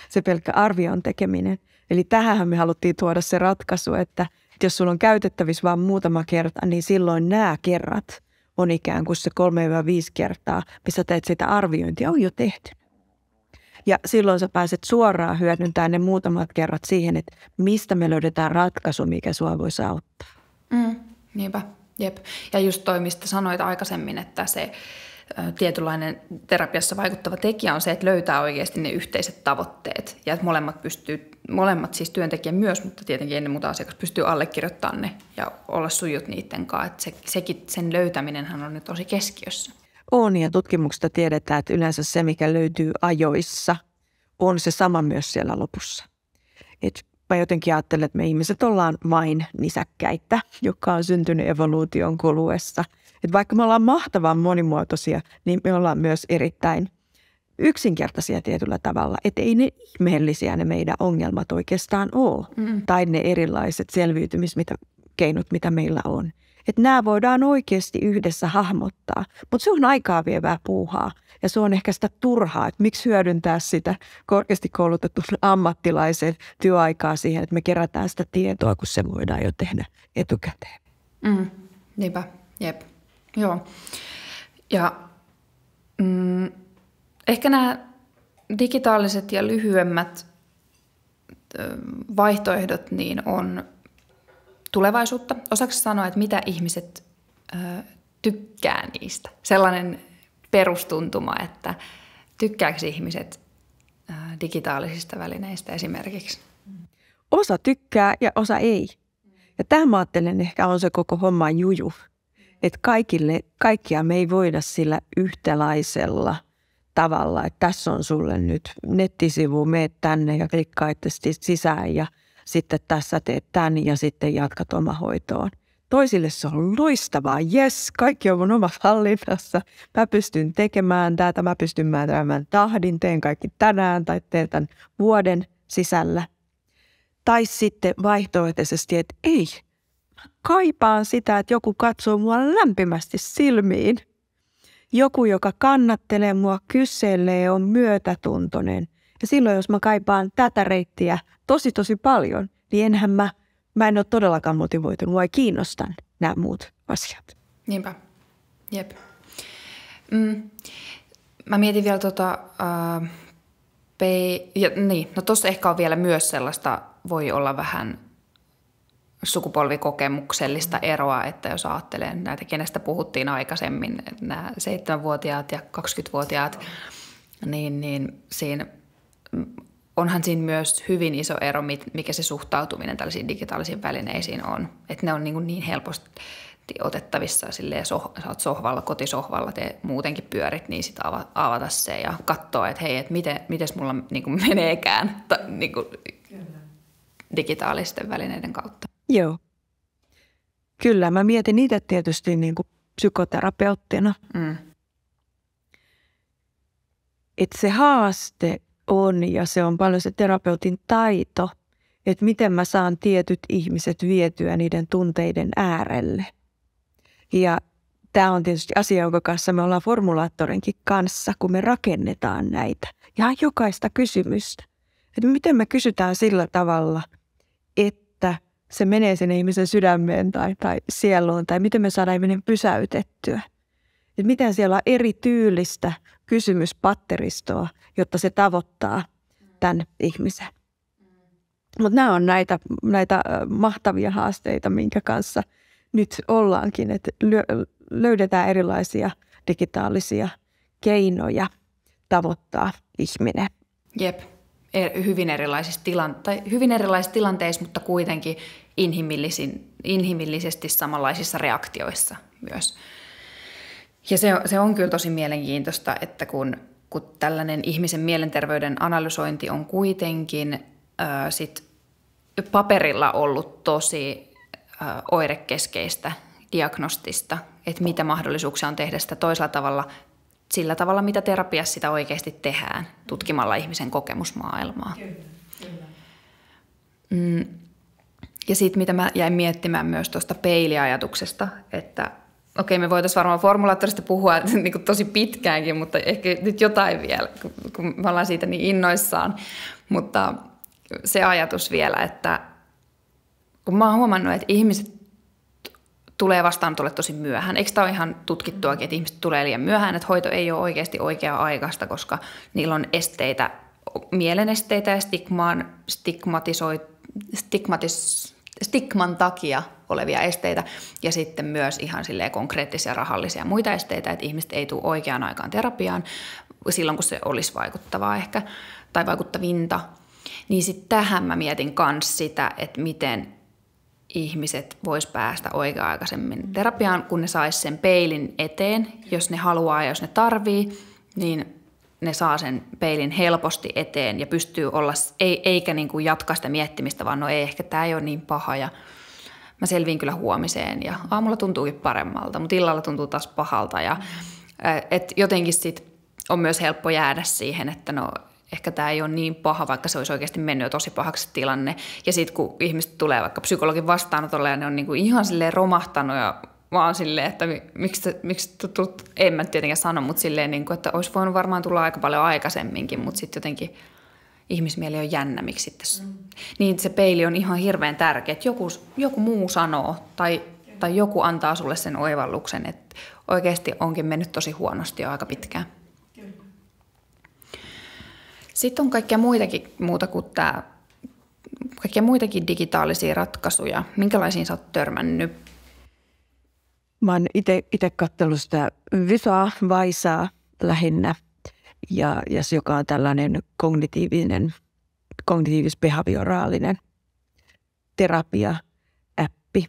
Se pelkkä arvion tekeminen. Eli tähän me haluttiin tuoda se ratkaisu, että, jos sulla on käytettävissä vain muutama kerta, niin silloin nämä kerrat on ikään kuin se 3-5 kertaa, missä teet sitä arviointia, on jo tehty. Ja silloin sä pääset suoraan hyödyntämään ne muutamat kerrat siihen, että mistä me löydetään ratkaisu, mikä sua voisi auttaa. Mm, niinpä. Jep. Ja just toi, mistä sanoit aikaisemmin, että se tietynlainen terapiassa vaikuttava tekijä on se, että löytää oikeasti ne yhteiset tavoitteet ja että molemmat pystyy, molemmat siis työntekijä myös, mutta tietenkin ennen muuta asiakas pystyy allekirjoittamaan ne ja olla sujut niiden kanssa. Että se, sekin, sen löytäminenhän on nyt tosi keskiössä. On ja tutkimuksesta tiedetään, että yleensä se, mikä löytyy ajoissa, on se sama myös siellä lopussa. Että mä jotenkin ajattelen, että me ihmiset ollaan vain nisäkkäitä, joka on syntynyt evoluution kuluessa. Et vaikka me ollaan mahtavan monimuotoisia, niin me ollaan myös erittäin yksinkertaisia tietyllä tavalla. Että ei ne ihmeellisiä ne meidän ongelmat oikeastaan ole. Mm. Tai ne erilaiset selviytymiskeinot, mitä meillä on että nämä voidaan oikeasti yhdessä hahmottaa. Mutta se on aikaa vievää puuhaa ja se on ehkä sitä turhaa, että miksi hyödyntää sitä korkeasti koulutetun ammattilaisen työaikaa siihen, että me kerätään sitä tietoa, kun se voidaan jo tehdä etukäteen. Mm, niinpä, jep. Joo. Ja mm, ehkä nämä digitaaliset ja lyhyemmät vaihtoehdot niin on tulevaisuutta. Osaksi sanoa, että mitä ihmiset ö, tykkää niistä? Sellainen perustuntuma, että tykkääkö ihmiset ö, digitaalisista välineistä esimerkiksi? Osa tykkää ja osa ei. Ja tämä ajattelen ehkä on se koko homma juju. Että kaikille, kaikkia me ei voida sillä yhtälaisella tavalla, että tässä on sulle nyt nettisivu, meet tänne ja klikkaa sisään ja – sitten tässä teet tämän ja sitten jatkat hoitoon. Toisille se on loistavaa, jes, kaikki on mun omassa hallinnassa. Mä pystyn tekemään tätä, mä pystyn määräämään tahdin, teen kaikki tänään tai teen tämän vuoden sisällä. Tai sitten vaihtoehtoisesti, että ei, mä kaipaan sitä, että joku katsoo mua lämpimästi silmiin. Joku, joka kannattelee mua, kyselee, on myötätuntoinen – ja silloin, jos mä kaipaan tätä reittiä tosi tosi paljon, niin enhän mä, mä en ole todellakaan motivoitunut, vai kiinnostan nämä muut asiat. Niinpä, jep. Mm. Mä mietin vielä tota, äh, pei- ja, niin, no tossa ehkä on vielä myös sellaista, voi olla vähän sukupolvikokemuksellista mm. eroa, että jos ajattelee näitä, kenestä puhuttiin aikaisemmin, nämä 7-vuotiaat ja 20-vuotiaat, niin, niin siinä onhan siinä myös hyvin iso ero, mikä se suhtautuminen tällaisiin digitaalisiin välineisiin on. Että ne on niin, niin helposti otettavissa silleen, soh, sä oot sohvalla, kotisohvalla, te muutenkin pyörit, niin sitä avata se ja katsoa, että hei, että miten, mulla niin kuin meneekään ta, niin kuin digitaalisten välineiden kautta. Joo. Kyllä, mä mietin niitä tietysti niin kuin psykoterapeuttina. Mm. Että se haaste on ja se on paljon se terapeutin taito, että miten mä saan tietyt ihmiset vietyä niiden tunteiden äärelle. Ja tämä on tietysti asia, jonka kanssa me ollaan formulaattorinkin kanssa, kun me rakennetaan näitä. Ihan jokaista kysymystä. Että miten me kysytään sillä tavalla, että se menee sinne ihmisen sydämeen tai, tai sieluun, tai miten me saadaan ihminen pysäytettyä että miten siellä on eri tyylistä kysymyspatteristoa, jotta se tavoittaa tämän ihmisen. Mutta nämä on näitä, näitä mahtavia haasteita, minkä kanssa nyt ollaankin, että löydetään erilaisia digitaalisia keinoja tavoittaa ihminen. Jep, e, hyvin erilaisissa, tilan- tai hyvin erilaisissa tilanteissa, mutta kuitenkin inhimillisin, inhimillisesti samanlaisissa reaktioissa myös. Ja se, se on kyllä tosi mielenkiintoista, että kun, kun tällainen ihmisen mielenterveyden analysointi on kuitenkin ää, sit paperilla ollut tosi ää, oirekeskeistä diagnostista, että mitä mahdollisuuksia on tehdä sitä toisella tavalla, sillä tavalla, mitä terapiassa sitä oikeasti tehdään, tutkimalla ihmisen kokemusmaailmaa. Kyllä, kyllä. Mm. Ja sitten mitä mä jäin miettimään myös tuosta peiliajatuksesta, että okei, me voitaisiin varmaan formulaattorista puhua niin kuin tosi pitkäänkin, mutta ehkä nyt jotain vielä, kun me ollaan siitä niin innoissaan. Mutta se ajatus vielä, että kun mä oon huomannut, että ihmiset tulee vastaan tulee tosi myöhään. Eikö tämä ole ihan tutkittuakin, että ihmiset tulee liian myöhään, että hoito ei ole oikeasti oikea-aikaista, koska niillä on esteitä, mielenesteitä ja stigmaan, stigmatisoi, stigmatis, stigman takia – olevia esteitä ja sitten myös ihan silleen konkreettisia rahallisia muita esteitä, että ihmiset ei tule oikeaan aikaan terapiaan silloin, kun se olisi vaikuttavaa ehkä tai vaikuttavinta. Niin sitten tähän mä mietin myös sitä, että miten ihmiset vois päästä oikea-aikaisemmin terapiaan, kun ne sais sen peilin eteen, jos ne haluaa ja jos ne tarvii, niin ne saa sen peilin helposti eteen ja pystyy olla, ei, eikä niin kuin jatkaa sitä miettimistä, vaan no ei, ehkä tämä ei ole niin paha ja mä selviin kyllä huomiseen ja aamulla tuntuukin paremmalta, mutta illalla tuntuu taas pahalta. Ja, äh, et jotenkin sit on myös helppo jäädä siihen, että no ehkä tämä ei ole niin paha, vaikka se olisi oikeasti mennyt jo tosi pahaksi tilanne. Ja sitten kun ihmiset tulee vaikka psykologin vastaanotolle ja ne on niinku ihan silleen romahtanut ja mä oon silleen, että miksi, miksi tutut, en mä tietenkään sano, mutta silleen, niin kuin, että olisi voinut varmaan tulla aika paljon aikaisemminkin, mutta sitten jotenkin – ihmismieli on jännä, miksi sitten. Mm. Niin se peili on ihan hirveän tärkeä, että joku, joku muu sanoo tai, tai joku antaa sulle sen oivalluksen, että oikeasti onkin mennyt tosi huonosti jo aika pitkään. Kyllä. Sitten on kaikkea muitakin muuta kuin tämä, kaikkea muitakin digitaalisia ratkaisuja. Minkälaisiin sä oot törmännyt? Mä oon itse katsellut sitä Vysaa, Vaisaa lähinnä – ja, ja se, joka on tällainen kognitiivinen, kognitiivis-behavioraalinen terapia-appi.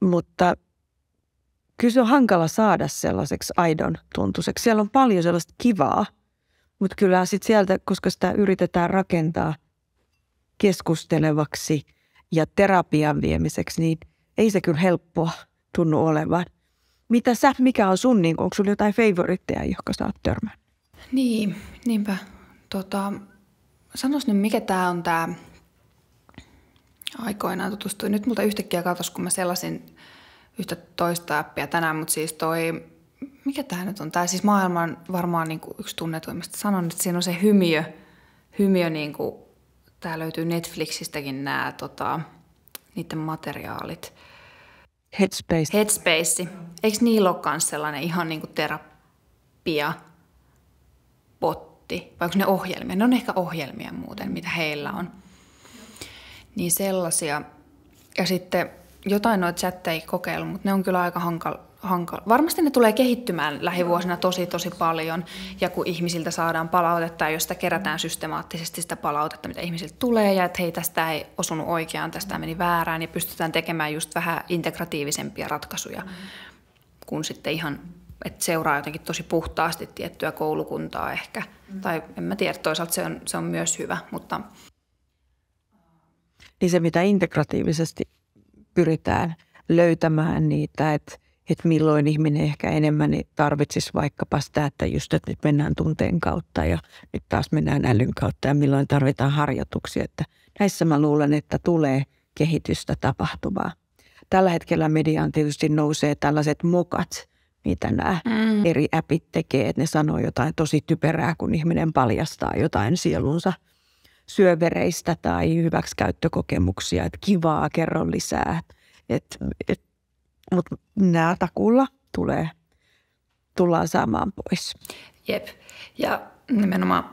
Mutta kyllä se on hankala saada sellaiseksi aidon tuntuseksi. Siellä on paljon sellaista kivaa, mutta kyllä sitten sieltä, koska sitä yritetään rakentaa keskustelevaksi ja terapian viemiseksi, niin ei se kyllä helppoa tunnu olevan. Mitä sä, mikä on sun, niin onko sulla jotain favoritteja, johon sä oot törmännyt? Niin, niinpä. Tota, sanois nyt, mikä tämä on tämä aikoinaan tutustui. Nyt multa yhtäkkiä katosi, kun mä sellaisin yhtä toista appia tänään, mutta siis toi, mikä tämä nyt on? Tämä siis maailman varmaan niinku yksi tunnetuimmista. Sanon, että siinä on se hymiö. Hymiö, niinku, tämä löytyy Netflixistäkin nämä tota, niiden materiaalit – Headspace. Headspace. Eikö niillä ole myös sellainen ihan niin kuin terapia potti? Vai onko ne ohjelmia? Ne on ehkä ohjelmia muuten, mitä heillä on. Niin sellaisia. Ja sitten jotain noita chatteja kokeillut, mutta ne on kyllä aika hankal- hankala. Varmasti ne tulee kehittymään lähivuosina tosi tosi paljon ja kun ihmisiltä saadaan palautetta josta kerätään systemaattisesti sitä palautetta, mitä ihmisiltä tulee ja että hei tästä ei osunut oikeaan, tästä meni väärään niin pystytään tekemään just vähän integratiivisempia ratkaisuja kun sitten ihan että seuraa jotenkin tosi puhtaasti tiettyä koulukuntaa ehkä. Mm. Tai en mä tiedä, toisaalta se on, se on myös hyvä, mutta... Niin se, mitä integratiivisesti pyritään löytämään niitä, että että milloin ihminen ehkä enemmän niin tarvitsisi vaikkapa sitä, että just, että nyt mennään tunteen kautta ja nyt taas mennään älyn kautta ja milloin tarvitaan harjoituksia. Että näissä mä luulen, että tulee kehitystä tapahtuvaa. Tällä hetkellä mediaan tietysti nousee tällaiset mokat, mitä nämä mm. eri äpit tekee, että ne sanoo jotain tosi typerää, kun ihminen paljastaa jotain sielunsa syövereistä tai hyväksikäyttökokemuksia, että kivaa, kerro lisää. Et, et mutta nämä takulla tulee, tullaan saamaan pois. Jep. Ja nimenomaan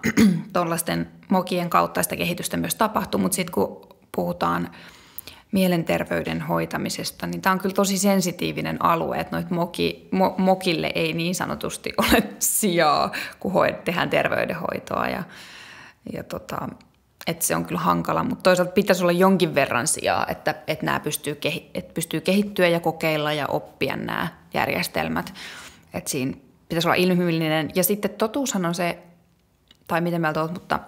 tuollaisten mokien kautta sitä kehitystä myös tapahtuu, mutta sitten kun puhutaan mielenterveyden hoitamisesta, niin tämä on kyllä tosi sensitiivinen alue, että noit moki, mo, mokille ei niin sanotusti ole sijaa, kun hoid, tehdään terveydenhoitoa. Ja, ja tota, että se on kyllä hankala, mutta toisaalta pitäisi olla jonkin verran sijaa, että, että nämä pystyy, kehi, että pystyy kehittyä ja kokeilla ja oppia nämä järjestelmät. Että siinä pitäisi olla ilmiöllinen. Ja sitten totuushan on se, tai miten mieltä olet, mutta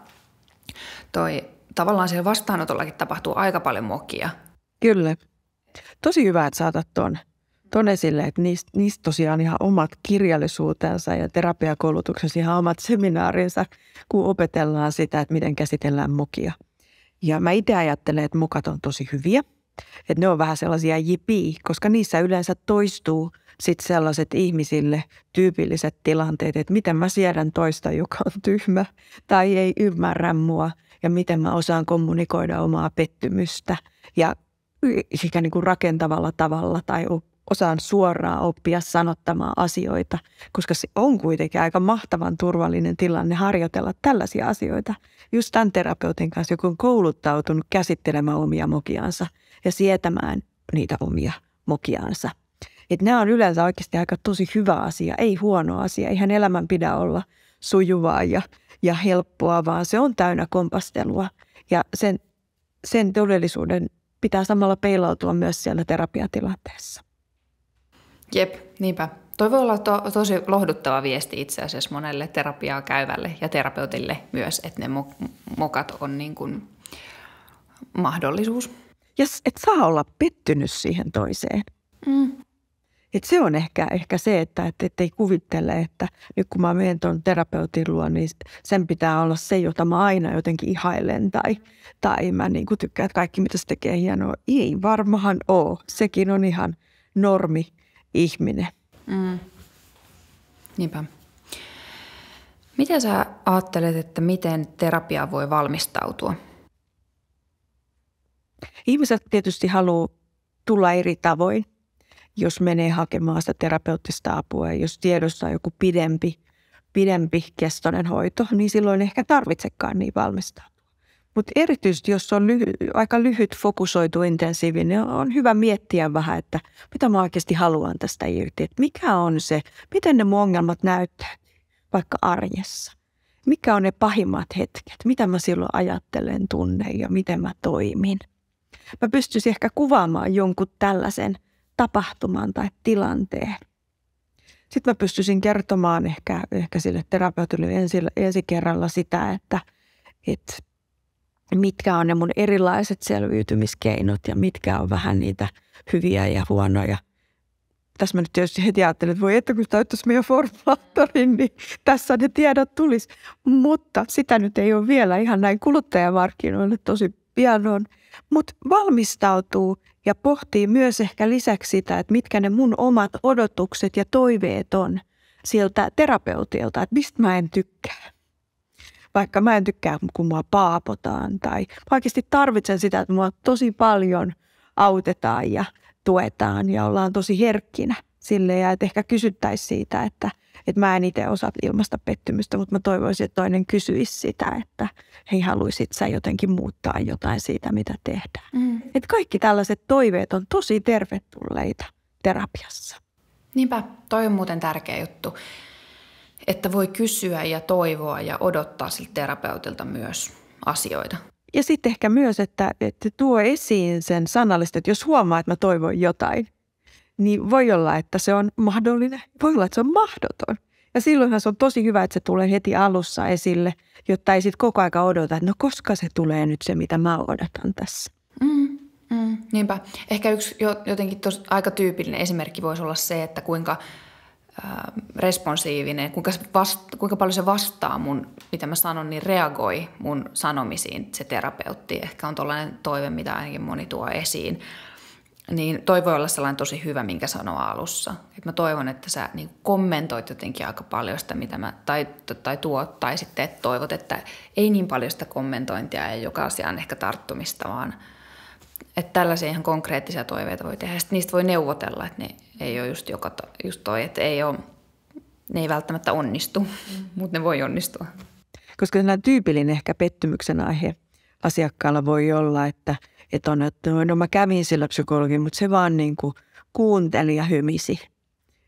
toi, tavallaan siellä vastaanotollakin tapahtuu aika paljon mokia. Kyllä. Tosi hyvä, että saatat tuon tuon esille, että niistä, niist tosiaan ihan omat kirjallisuutensa ja terapiakoulutuksessa ihan omat seminaarinsa, kun opetellaan sitä, että miten käsitellään mukia. Ja mä itse ajattelen, että mukat on tosi hyviä. Että ne on vähän sellaisia jipii, koska niissä yleensä toistuu sitten sellaiset ihmisille tyypilliset tilanteet, että miten mä siedän toista, joka on tyhmä tai ei ymmärrä mua ja miten mä osaan kommunikoida omaa pettymystä ja ikään niin kuin rakentavalla tavalla tai osaan suoraan oppia sanottamaan asioita, koska se on kuitenkin aika mahtavan turvallinen tilanne harjoitella tällaisia asioita. Just tämän terapeutin kanssa, joku on kouluttautunut käsittelemään omia mokiansa ja sietämään niitä omia mokiansa. Et nämä on yleensä oikeasti aika tosi hyvä asia, ei huono asia. Ihan elämän pidä olla sujuvaa ja, ja helppoa, vaan se on täynnä kompastelua. Ja sen, sen todellisuuden pitää samalla peilautua myös siellä terapiatilanteessa. Jep, niinpä. Toi voi olla to- tosi lohduttava viesti itse asiassa monelle terapiaa käyvälle ja terapeutille myös, että ne mo- mokat on niin kuin mahdollisuus. Ja et saa olla pettynyt siihen toiseen. Mm. Et se on ehkä, ehkä se, että et, et ei kuvittele, että nyt kun mä menen tuon terapeutin luo, niin sen pitää olla se, jota mä aina jotenkin ihailen tai, tai mä niin tykkään, että kaikki mitä se tekee hienoa. Ei varmahan ole. Sekin on ihan normi ihminen. Mm. Niinpä. Miten sä ajattelet, että miten terapia voi valmistautua? Ihmiset tietysti haluaa tulla eri tavoin, jos menee hakemaan sitä terapeuttista apua. Ja jos tiedossa on joku pidempi, pidempi kestoinen hoito, niin silloin ehkä tarvitsekaan niin valmistaa. Mutta erityisesti, jos on lyhy- aika lyhyt fokusoitu intensiivinen, niin on hyvä miettiä vähän, että mitä mä oikeasti haluan tästä irti. Että mikä on se, miten ne mun ongelmat näyttävät vaikka arjessa. Mikä on ne pahimmat hetket, mitä mä silloin ajattelen, tunnen ja miten mä toimin. Mä pystyisin ehkä kuvaamaan jonkun tällaisen tapahtuman tai tilanteen. Sitten mä pystyisin kertomaan ehkä, ehkä sille terapeutille ensi, ensi kerralla sitä, että, että mitkä on ne mun erilaiset selviytymiskeinot ja mitkä on vähän niitä hyviä ja huonoja. Tässä mä nyt tietysti heti ajattelin, että voi että kun täyttäisi meidän formulaattorin, niin tässä ne tiedot tulisi. Mutta sitä nyt ei ole vielä ihan näin kuluttajamarkkinoille tosi pian on. Mutta valmistautuu ja pohtii myös ehkä lisäksi sitä, että mitkä ne mun omat odotukset ja toiveet on sieltä terapeutilta, että mistä mä en tykkää vaikka mä en tykkää, kun mua paapotaan tai oikeasti tarvitsen sitä, että mua tosi paljon autetaan ja tuetaan ja ollaan tosi herkkinä sille ja että ehkä kysyttäisiin siitä, että, että mä en itse osaa ilmaista pettymystä, mutta mä toivoisin, että toinen kysyisi sitä, että hei haluaisit sä jotenkin muuttaa jotain siitä, mitä tehdään. Mm. Että kaikki tällaiset toiveet on tosi tervetulleita terapiassa. Niinpä, toi on muuten tärkeä juttu että voi kysyä ja toivoa ja odottaa siltä terapeutilta myös asioita. Ja sitten ehkä myös, että, että tuo esiin sen sanallisesti, että jos huomaa, että mä toivon jotain, niin voi olla, että se on mahdollinen, voi olla, että se on mahdoton. Ja silloinhan se on tosi hyvä, että se tulee heti alussa esille, jotta ei sitten koko aika odota, että no koska se tulee nyt se, mitä mä odotan tässä. Mm, mm, niinpä. Ehkä yksi jotenkin tos, aika tyypillinen esimerkki voisi olla se, että kuinka – responsiivinen, kuinka, vasta, kuinka paljon se vastaa mun, mitä mä sanon, niin reagoi mun sanomisiin se terapeutti. Ehkä on tällainen toive, mitä ainakin moni tuo esiin. Niin toi voi olla sellainen tosi hyvä, minkä sanoa alussa. Et mä toivon, että sä niin kommentoit jotenkin aika paljon sitä, mitä mä, tai, tai tuot, tai sitten et toivot, että ei niin paljon sitä kommentointia ja joka asiaan ehkä tarttumista, vaan – että tällaisia ihan konkreettisia toiveita voi tehdä. Sitten niistä voi neuvotella, että ne ei ole just, joka, just toi, että ei ole, ne ei välttämättä onnistu, mm. Mm-hmm. mutta ne voi onnistua. Koska tämä tyypillinen ehkä pettymyksen aihe asiakkaalla voi olla, että, että on, että no, no mä kävin sillä psykologin, mutta se vaan niin kuin kuunteli ja hymisi.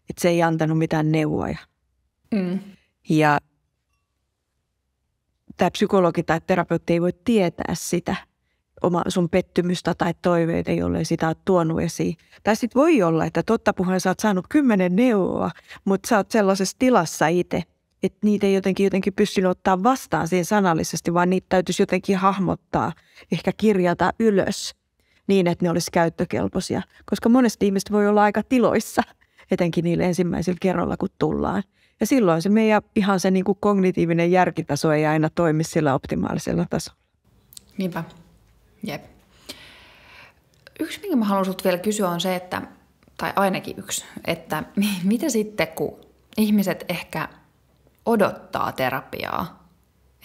Että se ei antanut mitään neuvoja. Mm. Ja tämä psykologi tai terapeutti ei voi tietää sitä – oma, sun pettymystä tai toiveita, jolle sitä on tuonut esiin. Tai sitten voi olla, että totta puhuen sä oot saanut kymmenen neuvoa, mutta sä oot sellaisessa tilassa itse, että niitä ei jotenkin, jotenkin pystynyt ottaa vastaan siihen sanallisesti, vaan niitä täytyisi jotenkin hahmottaa, ehkä kirjata ylös niin, että ne olisi käyttökelpoisia. Koska monesti ihmiset voi olla aika tiloissa, etenkin niillä ensimmäisillä kerralla, kun tullaan. Ja silloin se meidän ihan se niin kuin kognitiivinen järkitaso ei aina toimi sillä optimaalisella tasolla. Niinpä. Jep. Yksi, minkä mä haluan vielä kysyä, on se, että, tai ainakin yksi, että mitä sitten, kun ihmiset ehkä odottaa terapiaa,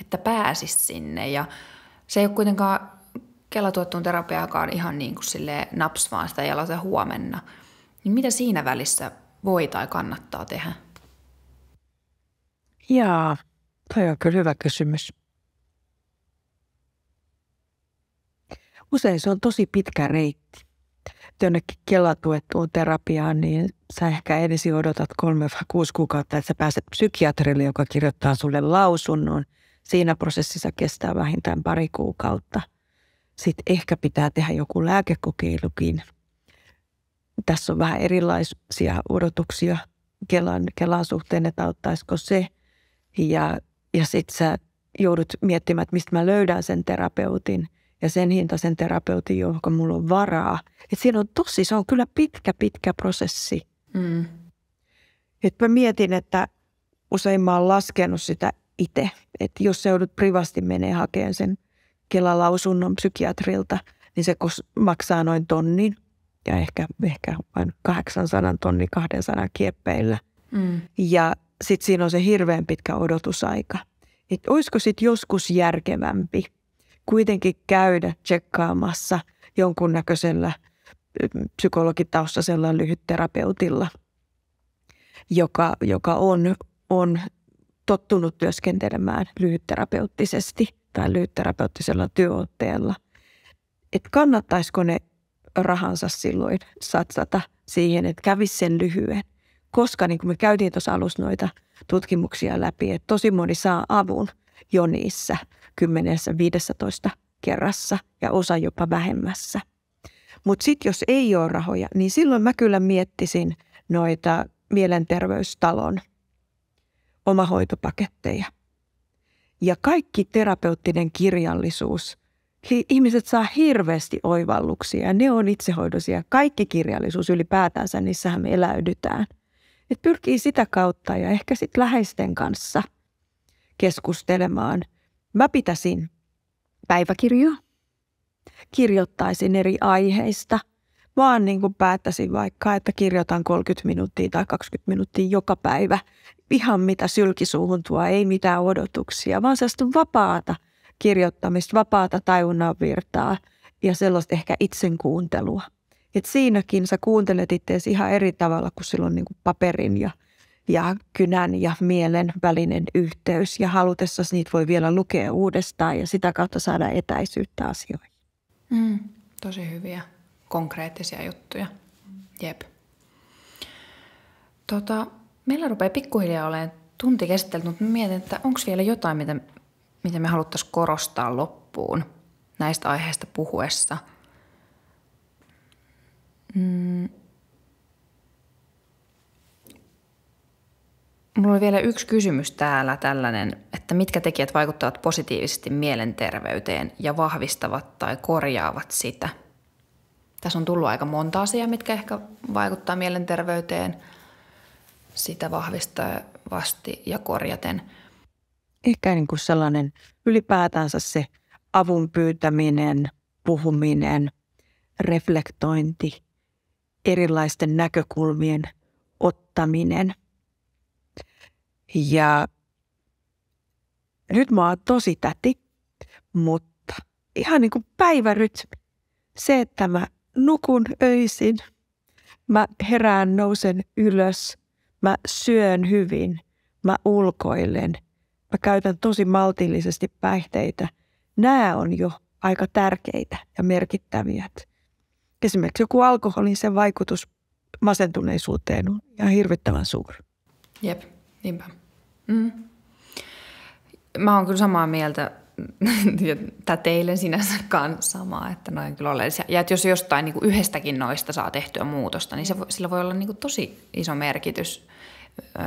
että pääsis sinne, ja se ei ole kuitenkaan kelatuettuun terapiaakaan ihan niin kuin sille naps vaan sitä jalata huomenna, niin mitä siinä välissä voi tai kannattaa tehdä? Jaa, toi on kyllä hyvä kysymys. usein se on tosi pitkä reitti. Jonnekin kelatuettuun terapiaan, niin sä ehkä edes odotat kolme vai kuusi kuukautta, että sä pääset psykiatrille, joka kirjoittaa sulle lausunnon. Siinä prosessissa kestää vähintään pari kuukautta. Sitten ehkä pitää tehdä joku lääkekokeilukin. Tässä on vähän erilaisia odotuksia Kelan, Kelan suhteen, että auttaisiko se. Ja, ja sitten sä joudut miettimään, että mistä mä löydän sen terapeutin – ja sen hintaisen terapeutin, johon mulla on varaa. Et siinä on tosi, se on kyllä pitkä, pitkä prosessi. Mm. Et mä mietin, että usein mä oon laskenut sitä itse. Että jos joudut privasti menee hakemaan sen Kela-lausunnon psykiatrilta, niin se maksaa noin tonnin ja ehkä, ehkä vain 800 tonni 200 kieppeillä. Mm. Ja sitten siinä on se hirveän pitkä odotusaika. Että olisiko sitten joskus järkevämpi – kuitenkin käydä tsekkaamassa jonkunnäköisellä psykologitaustaisella lyhytterapeutilla, joka, joka on, on tottunut työskentelemään lyhytterapeuttisesti tai lyhytterapeuttisella työotteella. Että kannattaisiko ne rahansa silloin satsata siihen, että kävisi sen lyhyen. Koska niin kuin me käytiin tuossa alussa noita tutkimuksia läpi, että tosi moni saa avun jo niissä – 10-15 kerrassa ja osa jopa vähemmässä. Mutta sitten jos ei ole rahoja, niin silloin mä kyllä miettisin noita mielenterveystalon omahoitopaketteja. Ja kaikki terapeuttinen kirjallisuus, ihmiset saa hirveästi oivalluksia ja ne on itsehoidosia. Kaikki kirjallisuus ylipäätänsä, niissähän me eläydytään. Et pyrkii sitä kautta ja ehkä sitten läheisten kanssa keskustelemaan – Mä pitäisin päiväkirjoja, kirjoittaisin eri aiheista, vaan niin kuin päättäisin vaikka, että kirjoitan 30 minuuttia tai 20 minuuttia joka päivä. Ihan mitä sylkisuuhun tuo, ei mitään odotuksia, vaan sellaista vapaata kirjoittamista, vapaata tajunnan virtaa ja sellaista ehkä itsen kuuntelua. Et siinäkin sä kuuntelet itseäsi ihan eri tavalla kuin silloin niin kuin paperin ja – ja kynän ja mielen välinen yhteys ja halutessasi niitä voi vielä lukea uudestaan ja sitä kautta saada etäisyyttä asioihin. Mm, tosi hyviä konkreettisia juttuja. Jep. Tota, meillä rupeaa pikkuhiljaa olemaan tunti käsitelty, mutta mietin, että onko vielä jotain, mitä, mitä me haluttaisiin korostaa loppuun näistä aiheista puhuessa. Mm, Mulla oli vielä yksi kysymys täällä tällainen, että mitkä tekijät vaikuttavat positiivisesti mielenterveyteen ja vahvistavat tai korjaavat sitä? Tässä on tullut aika monta asiaa, mitkä ehkä vaikuttaa mielenterveyteen sitä vahvistavasti ja korjaten. Ehkä niin kuin sellainen ylipäätänsä se avun pyytäminen, puhuminen, reflektointi, erilaisten näkökulmien ottaminen – ja nyt mä oon tosi täti, mutta ihan niin kuin päivärytmi. Se, että mä nukun öisin, mä herään, nousen ylös, mä syön hyvin, mä ulkoilen, mä käytän tosi maltillisesti päihteitä. Nämä on jo aika tärkeitä ja merkittäviä. Esimerkiksi joku alkoholin sen vaikutus masentuneisuuteen on ihan hirvittävän suuri. Jep. Niinpä. Mm. Mä oon kyllä samaa mieltä ja teille sinänsä kanssa samaa, että noin kyllä oleellisia. Ja että jos jostain niin kuin yhdestäkin noista saa tehtyä muutosta, niin se, sillä voi olla niin kuin tosi iso merkitys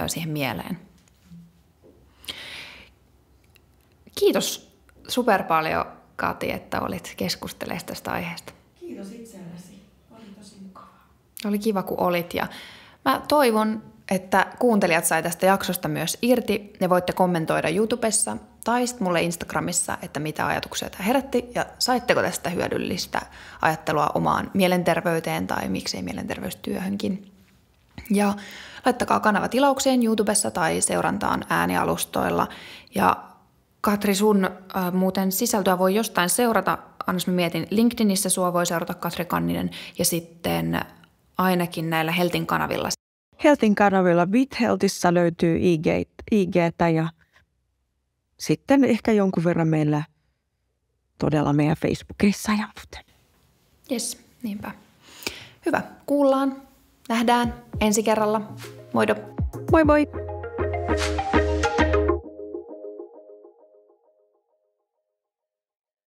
siihen mieleen. Kiitos super paljon Kati, että olit keskustelemaan tästä aiheesta. Kiitos itsellesi. Oli tosi mukavaa. Oli kiva, kun olit ja mä toivon, että kuuntelijat sai tästä jaksosta myös irti ne voitte kommentoida YouTubessa tai sitten mulle Instagramissa, että mitä ajatuksia tämä herätti ja saitteko tästä hyödyllistä ajattelua omaan mielenterveyteen tai miksei mielenterveystyöhönkin. Ja laittakaa kanava tilaukseen YouTubessa tai seurantaan äänialustoilla. Ja Katri, sun äh, muuten sisältöä voi jostain seurata. Annas mä mietin, LinkedInissä sua voi seurata Katri Kanninen ja sitten ainakin näillä Heltin kanavilla Heltin kanavilla BitHeltissä löytyy IG, IGtä ja sitten ehkä jonkun verran meillä todella meidän Facebookissa ja muuten. Yes, niinpä. Hyvä, kuullaan, nähdään ensi kerralla. Moido! Moi moi! thank you